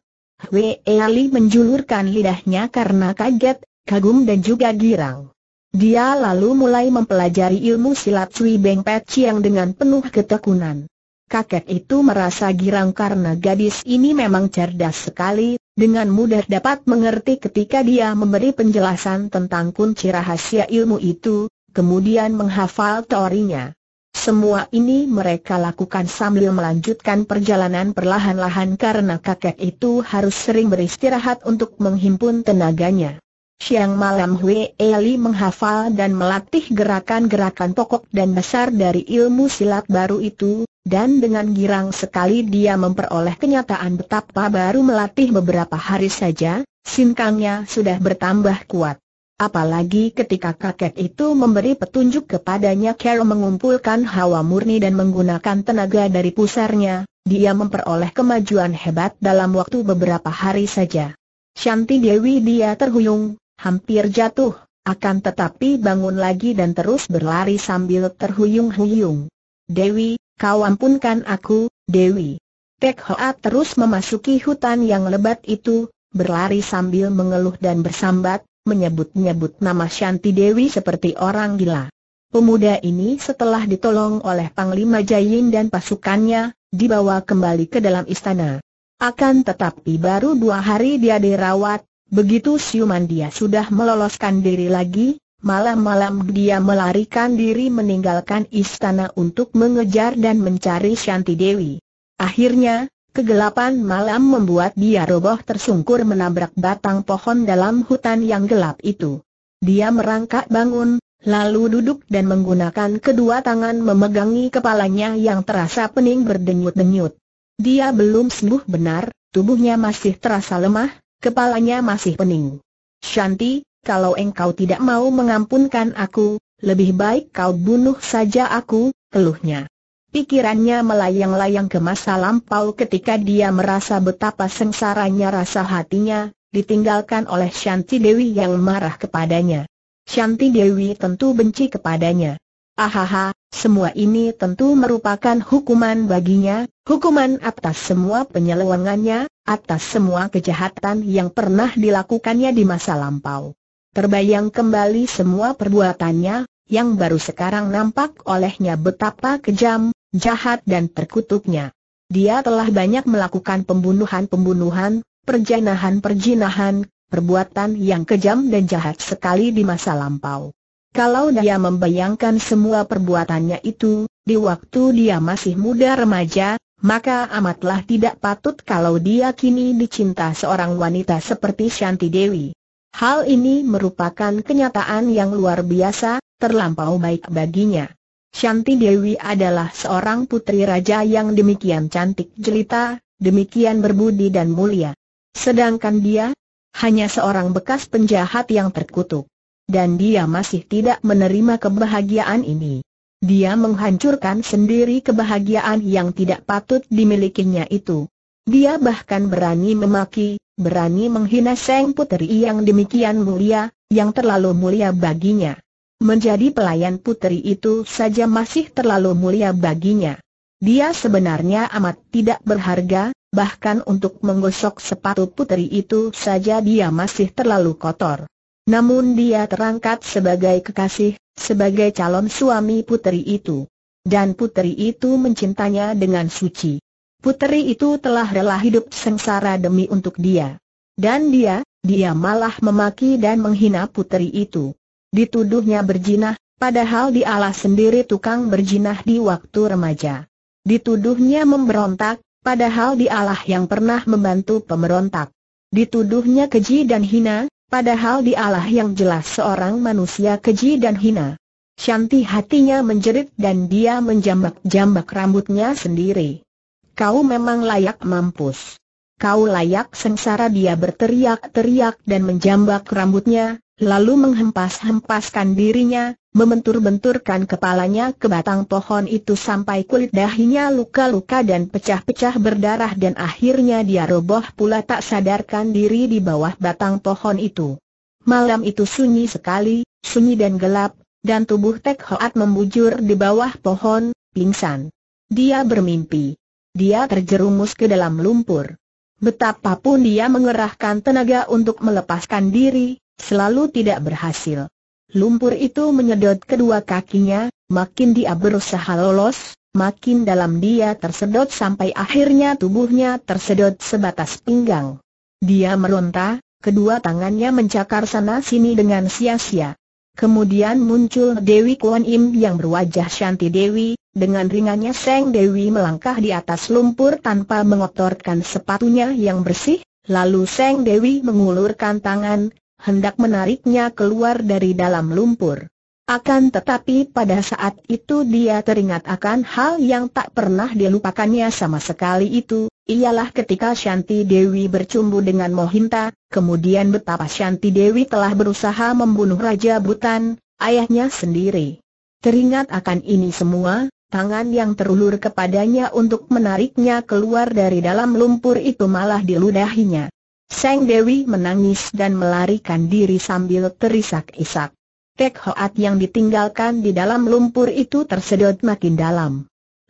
Wei Ali menjulurkan lidahnya karena kaget, kagum dan juga girang. Dia lalu mulai mempelajari ilmu silat Cui Beng Pet Chiang dengan penuh ketekunan. Kakek itu merasa girang karena gadis ini memang cerdas sekali, dengan mudah dapat mengerti ketika dia memberi penjelasan tentang kunci rahasia ilmu itu, kemudian menghafal teorinya. Semua ini mereka lakukan sambil melanjutkan perjalanan perlahan-lahan karena kakek itu harus sering beristirahat untuk menghimpun tenaganya. Siang malam Hui Eli menghafal dan melatih gerakan-gerakan pokok dan besar dari ilmu silat baru itu, dan dengan girang sekali dia memperoleh kenyataan betapa baru melatih beberapa hari saja, sinkangnya sudah bertambah kuat. Apalagi ketika kakek itu memberi petunjuk kepadanya Carol mengumpulkan hawa murni dan menggunakan tenaga dari pusarnya, dia memperoleh kemajuan hebat dalam waktu beberapa hari saja. Shanti Dewi dia terhuyung, hampir jatuh, akan tetapi bangun lagi dan terus berlari sambil terhuyung-huyung. Dewi, kau ampunkan aku, Dewi. Tek Hoa terus memasuki hutan yang lebat itu, berlari sambil mengeluh dan bersambat, menyebut-nyebut nama Shanti Dewi seperti orang gila. Pemuda ini setelah ditolong oleh Panglima Jayin dan pasukannya, dibawa kembali ke dalam istana. Akan tetapi baru dua hari dia dirawat, Begitu siuman dia sudah meloloskan diri lagi, Malam-malam dia melarikan diri meninggalkan istana untuk mengejar dan mencari Shanti Dewi. Akhirnya, kegelapan malam membuat dia roboh tersungkur menabrak batang pohon dalam hutan yang gelap itu. Dia merangkak bangun, lalu duduk dan menggunakan kedua tangan memegangi kepalanya yang terasa pening berdenyut-denyut. Dia belum sembuh benar, tubuhnya masih terasa lemah, Kepalanya masih pening. Shanti, kalau engkau tidak mau mengampunkan aku, lebih baik kau bunuh saja aku, keluhnya. Pikirannya melayang-layang ke masa lampau ketika dia merasa betapa sengsaranya rasa hatinya, ditinggalkan oleh Shanti Dewi yang marah kepadanya. Shanti Dewi tentu benci kepadanya. Ahaha, semua ini tentu merupakan hukuman baginya, hukuman atas semua penyelewangannya, atas semua kejahatan yang pernah dilakukannya di masa lampau. Terbayang kembali semua perbuatannya, yang baru sekarang nampak olehnya betapa kejam, jahat dan terkutuknya. Dia telah banyak melakukan pembunuhan-pembunuhan, perjanahan-perjinahan, perbuatan yang kejam dan jahat sekali di masa lampau. Kalau dia membayangkan semua perbuatannya itu, di waktu dia masih muda remaja, maka amatlah tidak patut kalau dia kini dicinta seorang wanita seperti Shanti Dewi. Hal ini merupakan kenyataan yang luar biasa, terlampau baik baginya. Shanti Dewi adalah seorang putri raja yang demikian cantik jelita, demikian berbudi dan mulia. Sedangkan dia, hanya seorang bekas penjahat yang terkutuk dan dia masih tidak menerima kebahagiaan ini. Dia menghancurkan sendiri kebahagiaan yang tidak patut dimilikinya itu. Dia bahkan berani memaki, berani menghina Seng Putri yang demikian mulia, yang terlalu mulia baginya. Menjadi pelayan putri itu saja masih terlalu mulia baginya. Dia sebenarnya amat tidak berharga, bahkan untuk menggosok sepatu putri itu saja dia masih terlalu kotor. Namun dia terangkat sebagai kekasih, sebagai calon suami puteri itu. Dan puteri itu mencintanya dengan suci. Puteri itu telah rela hidup sengsara demi untuk dia. Dan dia, dia malah memaki dan menghina puteri itu. Dituduhnya berjinah, padahal dialah sendiri tukang berjinah di waktu remaja. Dituduhnya memberontak, padahal dialah yang pernah membantu pemberontak. Dituduhnya keji dan hina, Padahal di Allah yang jelas seorang manusia keji dan hina. Shanti hatinya menjerit dan dia menjambak-jambak rambutnya sendiri. Kau memang layak mampus kau layak sengsara dia berteriak-teriak dan menjambak rambutnya, lalu menghempas-hempaskan dirinya, membentur-benturkan kepalanya ke batang pohon itu sampai kulit dahinya luka-luka dan pecah-pecah berdarah dan akhirnya dia roboh pula tak sadarkan diri di bawah batang pohon itu. Malam itu sunyi sekali, sunyi dan gelap, dan tubuh Tek Hoat membujur di bawah pohon, pingsan. Dia bermimpi. Dia terjerumus ke dalam lumpur. Betapapun dia mengerahkan tenaga untuk melepaskan diri, selalu tidak berhasil. Lumpur itu menyedot kedua kakinya, makin dia berusaha lolos, makin dalam dia tersedot sampai akhirnya tubuhnya tersedot sebatas pinggang. Dia meronta, kedua tangannya mencakar sana-sini dengan sia-sia. Kemudian muncul Dewi Kuan Im yang berwajah Shanti Dewi, dengan ringannya Seng Dewi melangkah di atas lumpur tanpa mengotorkan sepatunya yang bersih, lalu Seng Dewi mengulurkan tangan, hendak menariknya keluar dari dalam lumpur. Akan tetapi pada saat itu dia teringat akan hal yang tak pernah dilupakannya sama sekali itu, ialah ketika Shanti Dewi bercumbu dengan Mohinta, kemudian betapa Shanti Dewi telah berusaha membunuh Raja Butan, ayahnya sendiri. Teringat akan ini semua, Tangan yang terulur kepadanya untuk menariknya keluar dari dalam lumpur itu malah diludahinya. Seng Dewi menangis dan melarikan diri sambil terisak-isak. Kek Hoat yang ditinggalkan di dalam lumpur itu tersedot makin dalam.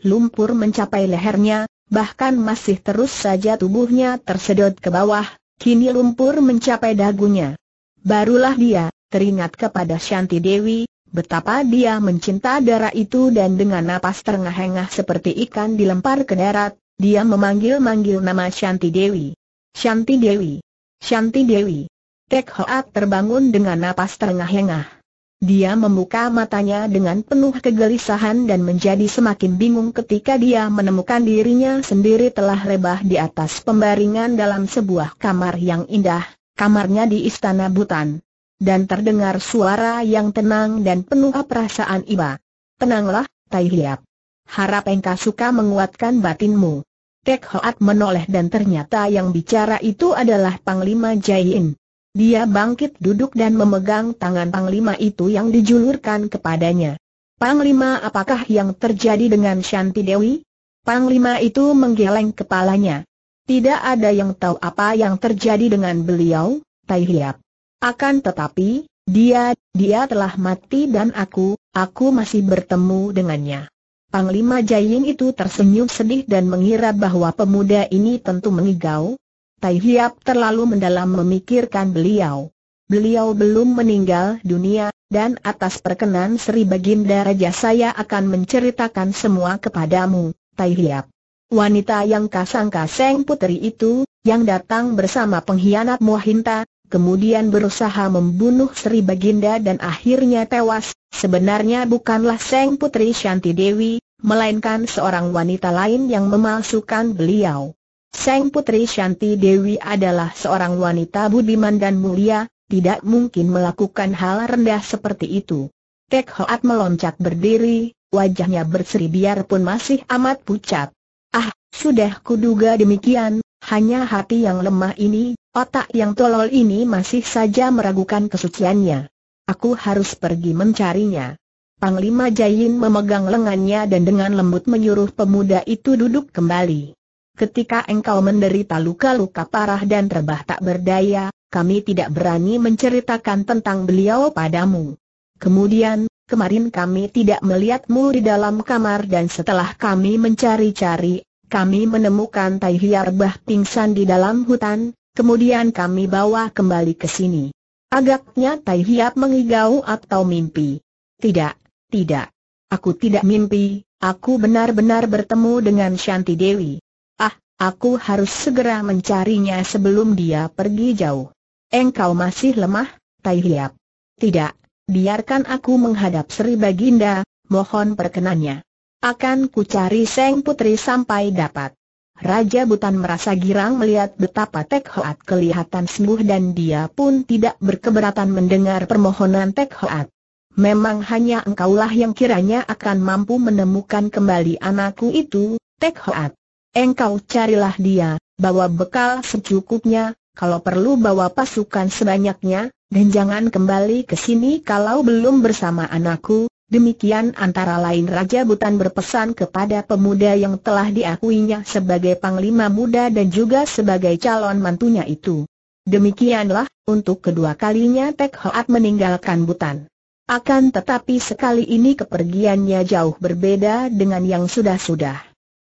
Lumpur mencapai lehernya, bahkan masih terus saja tubuhnya tersedot ke bawah, kini lumpur mencapai dagunya. Barulah dia, teringat kepada Shanti Dewi, Betapa dia mencinta darah itu dan dengan napas terengah-engah seperti ikan dilempar ke darat, dia memanggil-manggil nama Shanti Dewi. Shanti Dewi. Shanti Dewi. Tek Hoat terbangun dengan napas terengah-engah. Dia membuka matanya dengan penuh kegelisahan dan menjadi semakin bingung ketika dia menemukan dirinya sendiri telah rebah di atas pembaringan dalam sebuah kamar yang indah, kamarnya di Istana Butan dan terdengar suara yang tenang dan penuh perasaan iba. Tenanglah, Tai Hiap. Harap engkau suka menguatkan batinmu. Tek Hoat menoleh dan ternyata yang bicara itu adalah Panglima Jain. Dia bangkit duduk dan memegang tangan Panglima itu yang dijulurkan kepadanya. Panglima apakah yang terjadi dengan Shanti Dewi? Panglima itu menggeleng kepalanya. Tidak ada yang tahu apa yang terjadi dengan beliau, Tai Hiap. Akan tetapi, dia, dia telah mati dan aku, aku masih bertemu dengannya. Panglima Jayin itu tersenyum sedih dan mengira bahwa pemuda ini tentu mengigau. Tai Hiap terlalu mendalam memikirkan beliau. Beliau belum meninggal dunia, dan atas perkenan Sri Baginda Raja saya akan menceritakan semua kepadamu, Tai Hiap. Wanita yang kasang-kaseng putri itu, yang datang bersama pengkhianat Mohinta, kemudian berusaha membunuh Sri Baginda dan akhirnya tewas, sebenarnya bukanlah Seng Putri Shanti Dewi, melainkan seorang wanita lain yang memalsukan beliau. Seng Putri Shanti Dewi adalah seorang wanita budiman dan mulia, tidak mungkin melakukan hal rendah seperti itu. Tek Hoat meloncat berdiri, wajahnya berseri biarpun masih amat pucat. Ah, sudah kuduga demikian, hanya hati yang lemah ini, otak yang tolol ini masih saja meragukan kesuciannya. Aku harus pergi mencarinya. Panglima Jain memegang lengannya dan dengan lembut menyuruh pemuda itu duduk kembali. Ketika engkau menderita luka-luka parah dan rebah tak berdaya, kami tidak berani menceritakan tentang beliau padamu. Kemudian, kemarin kami tidak melihatmu di dalam kamar dan setelah kami mencari-cari, kami menemukan Tai bah pingsan di dalam hutan, kemudian kami bawa kembali ke sini. Agaknya Tai Hiap mengigau atau mimpi. Tidak, tidak. Aku tidak mimpi, aku benar-benar bertemu dengan Shanti Dewi. Ah, aku harus segera mencarinya sebelum dia pergi jauh. Engkau masih lemah, Tai Hiap. Tidak, biarkan aku menghadap Sri Baginda, mohon perkenannya. Akan kucari Seng Putri sampai dapat. Raja Butan merasa girang melihat betapa Tek Hoat kelihatan sembuh dan dia pun tidak berkeberatan mendengar permohonan Tek Hoat. Memang hanya engkaulah yang kiranya akan mampu menemukan kembali anakku itu, Tek Hoat. Engkau carilah dia, bawa bekal secukupnya, kalau perlu bawa pasukan sebanyaknya, dan jangan kembali ke sini kalau belum bersama anakku, Demikian antara lain Raja Butan berpesan kepada pemuda yang telah diakuinya sebagai panglima muda dan juga sebagai calon mantunya itu. Demikianlah, untuk kedua kalinya Tek Hoat meninggalkan Butan. Akan tetapi sekali ini kepergiannya jauh berbeda dengan yang sudah-sudah.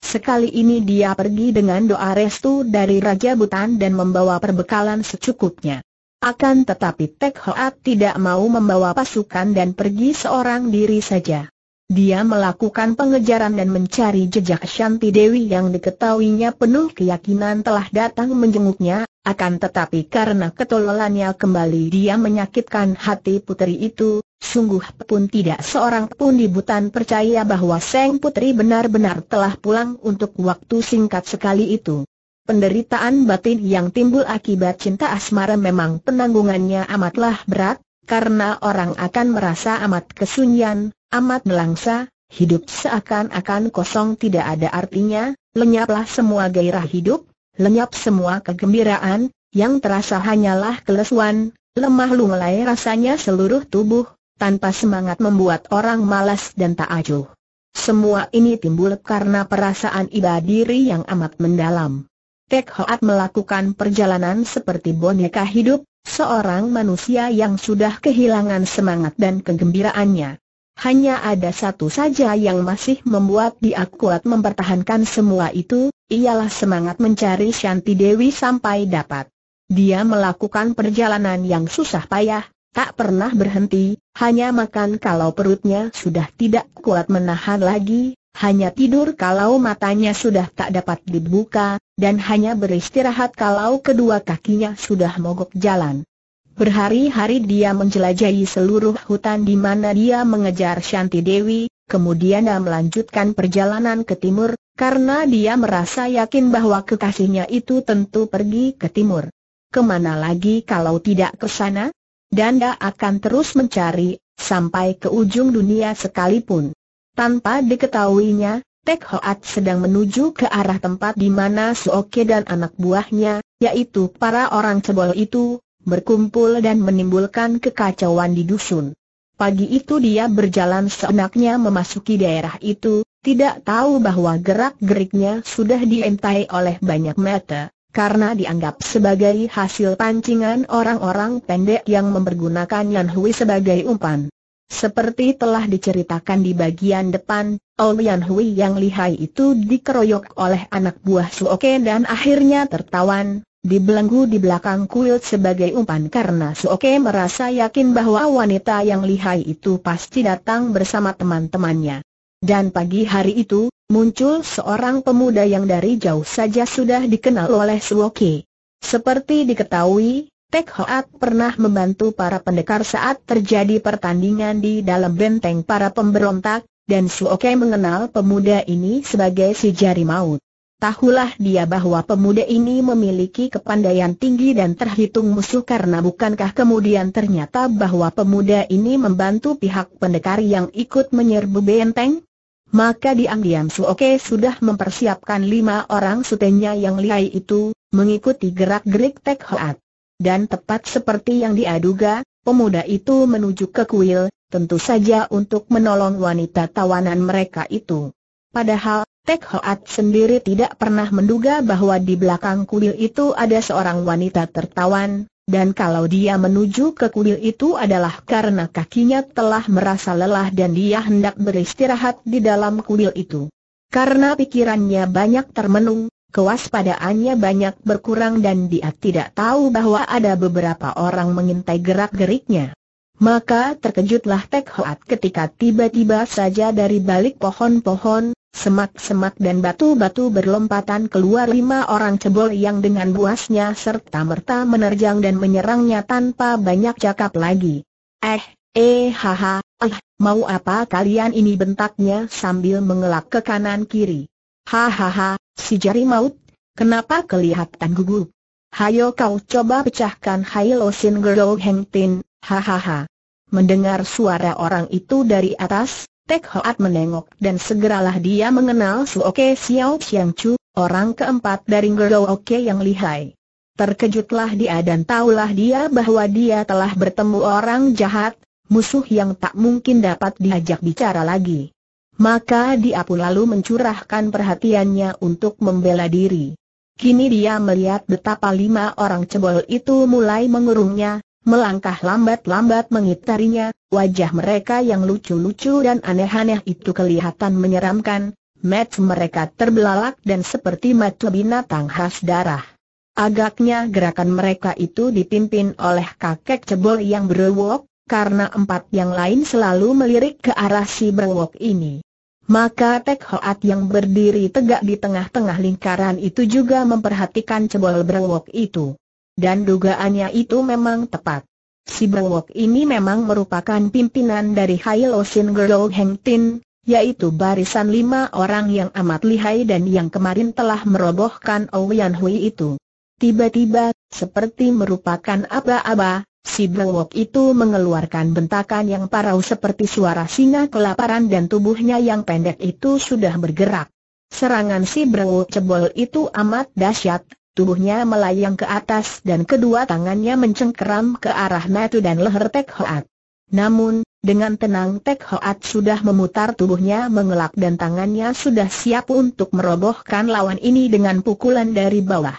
Sekali ini dia pergi dengan doa restu dari Raja Butan dan membawa perbekalan secukupnya. Akan tetapi Tek Hoat tidak mau membawa pasukan dan pergi seorang diri saja. Dia melakukan pengejaran dan mencari jejak Shanti Dewi yang diketahuinya penuh keyakinan telah datang menjenguknya, akan tetapi karena ketololannya kembali dia menyakitkan hati putri itu, sungguh pun tidak seorang pun di Butan percaya bahwa Seng Putri benar-benar telah pulang untuk waktu singkat sekali itu penderitaan batin yang timbul akibat cinta asmara memang penanggungannya amatlah berat, karena orang akan merasa amat kesunyian, amat melangsa, hidup seakan-akan kosong tidak ada artinya, lenyaplah semua gairah hidup, lenyap semua kegembiraan, yang terasa hanyalah kelesuan, lemah lunglai rasanya seluruh tubuh, tanpa semangat membuat orang malas dan tak acuh. Semua ini timbul karena perasaan iba diri yang amat mendalam. Tek Hoat melakukan perjalanan seperti boneka hidup, seorang manusia yang sudah kehilangan semangat dan kegembiraannya. Hanya ada satu saja yang masih membuat dia kuat mempertahankan semua itu, ialah semangat mencari Shanti Dewi sampai dapat. Dia melakukan perjalanan yang susah payah, tak pernah berhenti, hanya makan kalau perutnya sudah tidak kuat menahan lagi, hanya tidur kalau matanya sudah tak dapat dibuka, dan hanya beristirahat kalau kedua kakinya sudah mogok jalan. Berhari-hari dia menjelajahi seluruh hutan di mana dia mengejar Shanti Dewi, kemudian dia melanjutkan perjalanan ke timur, karena dia merasa yakin bahwa kekasihnya itu tentu pergi ke timur. Kemana lagi kalau tidak ke sana? Dan dia akan terus mencari, sampai ke ujung dunia sekalipun. Tanpa diketahuinya, Tek Hoat sedang menuju ke arah tempat di mana Suoke dan anak buahnya, yaitu para orang cebol itu, berkumpul dan menimbulkan kekacauan di dusun. Pagi itu dia berjalan seenaknya memasuki daerah itu, tidak tahu bahwa gerak-geriknya sudah dientai oleh banyak mata, karena dianggap sebagai hasil pancingan orang-orang pendek yang mempergunakan Yan Hui sebagai umpan. Seperti telah diceritakan di bagian depan, Olian Hui yang lihai itu dikeroyok oleh anak buah Suoke dan akhirnya tertawan, dibelenggu di belakang kuil sebagai umpan karena Suoke merasa yakin bahwa wanita yang lihai itu pasti datang bersama teman-temannya. Dan pagi hari itu, muncul seorang pemuda yang dari jauh saja sudah dikenal oleh Suoke. Seperti diketahui, Pek Hoat pernah membantu para pendekar saat terjadi pertandingan di dalam benteng para pemberontak, dan Suoke mengenal pemuda ini sebagai si jari maut. Tahulah dia bahwa pemuda ini memiliki kepandaian tinggi dan terhitung musuh karena bukankah kemudian ternyata bahwa pemuda ini membantu pihak pendekar yang ikut menyerbu benteng? Maka diam-diam Suoke sudah mempersiapkan lima orang sutenya yang lihai itu, mengikuti gerak-gerik Tek Hoat. Dan tepat seperti yang diaduga, pemuda itu menuju ke kuil, tentu saja untuk menolong wanita tawanan mereka itu. Padahal, Tek Hoat sendiri tidak pernah menduga bahwa di belakang kuil itu ada seorang wanita tertawan, dan kalau dia menuju ke kuil itu adalah karena kakinya telah merasa lelah dan dia hendak beristirahat di dalam kuil itu. Karena pikirannya banyak termenung, Kewaspadaannya banyak berkurang dan dia tidak tahu bahwa ada beberapa orang mengintai gerak-geriknya. Maka terkejutlah Tek Hoat ketika tiba-tiba saja dari balik pohon-pohon, semak-semak dan batu-batu berlompatan keluar lima orang cebol yang dengan buasnya serta-merta menerjang dan menyerangnya tanpa banyak cakap lagi. Eh, eh haha, eh, mau apa kalian ini bentaknya sambil mengelak ke kanan kiri. Hahaha, si jari maut, kenapa kelihatan gugup? Hayo kau coba pecahkan Lo Sin Gero Heng Tin, hahaha. Mendengar suara orang itu dari atas, Tek Hoat menengok dan segeralah dia mengenal Oke Xiao Xiang Chu, orang keempat dari Gero Oke yang lihai. Terkejutlah dia dan tahulah dia bahwa dia telah bertemu orang jahat, musuh yang tak mungkin dapat diajak bicara lagi. Maka dia pun lalu mencurahkan perhatiannya untuk membela diri. Kini dia melihat betapa lima orang cebol itu mulai mengurungnya, melangkah lambat-lambat mengitarinya, wajah mereka yang lucu-lucu dan aneh-aneh itu kelihatan menyeramkan, Match mereka terbelalak dan seperti match binatang khas darah. Agaknya gerakan mereka itu dipimpin oleh kakek cebol yang berwok, karena empat yang lain selalu melirik ke arah si berwok ini. Maka Tek Hoat yang berdiri tegak di tengah-tengah lingkaran itu juga memperhatikan cebol brewok itu. Dan dugaannya itu memang tepat. Si brewok ini memang merupakan pimpinan dari Hail Sin Gero Heng Tin, yaitu barisan lima orang yang amat lihai dan yang kemarin telah merobohkan Ouyan Hui itu. Tiba-tiba, seperti merupakan aba-aba, Si brewok itu mengeluarkan bentakan yang parau seperti suara singa kelaparan dan tubuhnya yang pendek itu sudah bergerak. Serangan si brewok cebol itu amat dahsyat, tubuhnya melayang ke atas dan kedua tangannya mencengkeram ke arah metu dan leher Tek Hoat. Namun, dengan tenang Tek Hoat sudah memutar tubuhnya mengelak dan tangannya sudah siap untuk merobohkan lawan ini dengan pukulan dari bawah.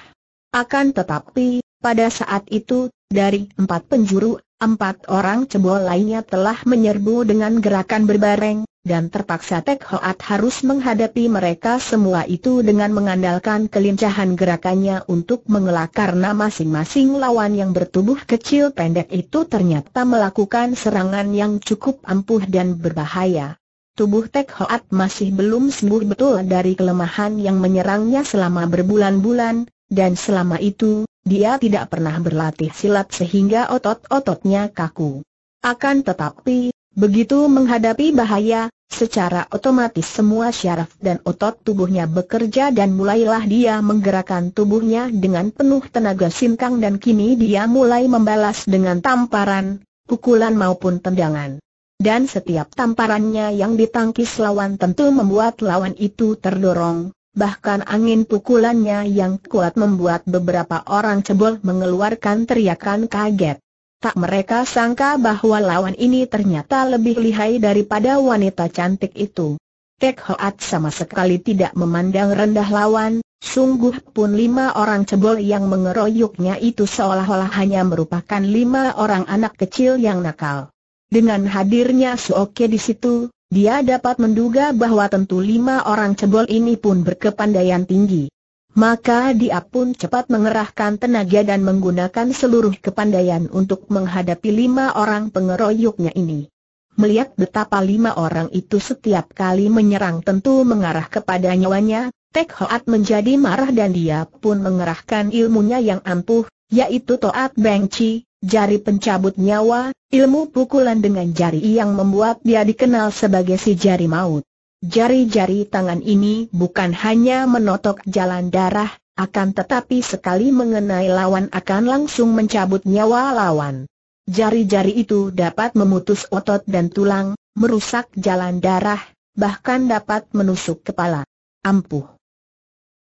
Akan tetapi, pada saat itu, dari empat penjuru, empat orang cebol lainnya telah menyerbu dengan gerakan berbareng, dan terpaksa Tek Hoat harus menghadapi mereka semua itu dengan mengandalkan kelincahan gerakannya untuk mengelak karena masing-masing lawan yang bertubuh kecil pendek itu ternyata melakukan serangan yang cukup ampuh dan berbahaya. Tubuh Tek Hoat masih belum sembuh betul dari kelemahan yang menyerangnya selama berbulan-bulan, dan selama itu, dia tidak pernah berlatih silat sehingga otot-ototnya kaku. Akan tetapi, begitu menghadapi bahaya, secara otomatis semua syaraf dan otot tubuhnya bekerja dan mulailah dia menggerakkan tubuhnya dengan penuh tenaga sinkang dan kini dia mulai membalas dengan tamparan, pukulan maupun tendangan. Dan setiap tamparannya yang ditangkis lawan tentu membuat lawan itu terdorong, bahkan angin pukulannya yang kuat membuat beberapa orang cebol mengeluarkan teriakan kaget. Tak mereka sangka bahwa lawan ini ternyata lebih lihai daripada wanita cantik itu. Tek Hoat sama sekali tidak memandang rendah lawan, sungguh pun lima orang cebol yang mengeroyoknya itu seolah-olah hanya merupakan lima orang anak kecil yang nakal. Dengan hadirnya Suoke di situ, dia dapat menduga bahwa tentu lima orang cebol ini pun berkepandaian tinggi. Maka dia pun cepat mengerahkan tenaga dan menggunakan seluruh kepandaian untuk menghadapi lima orang pengeroyoknya ini. Melihat betapa lima orang itu setiap kali menyerang tentu mengarah kepada nyawanya, Tek Hoat menjadi marah dan dia pun mengerahkan ilmunya yang ampuh, yaitu Toat Beng Chi, jari pencabut nyawa, ilmu pukulan dengan jari yang membuat dia dikenal sebagai si jari maut. Jari-jari tangan ini bukan hanya menotok jalan darah, akan tetapi sekali mengenai lawan akan langsung mencabut nyawa lawan. Jari-jari itu dapat memutus otot dan tulang, merusak jalan darah, bahkan dapat menusuk kepala. Ampuh.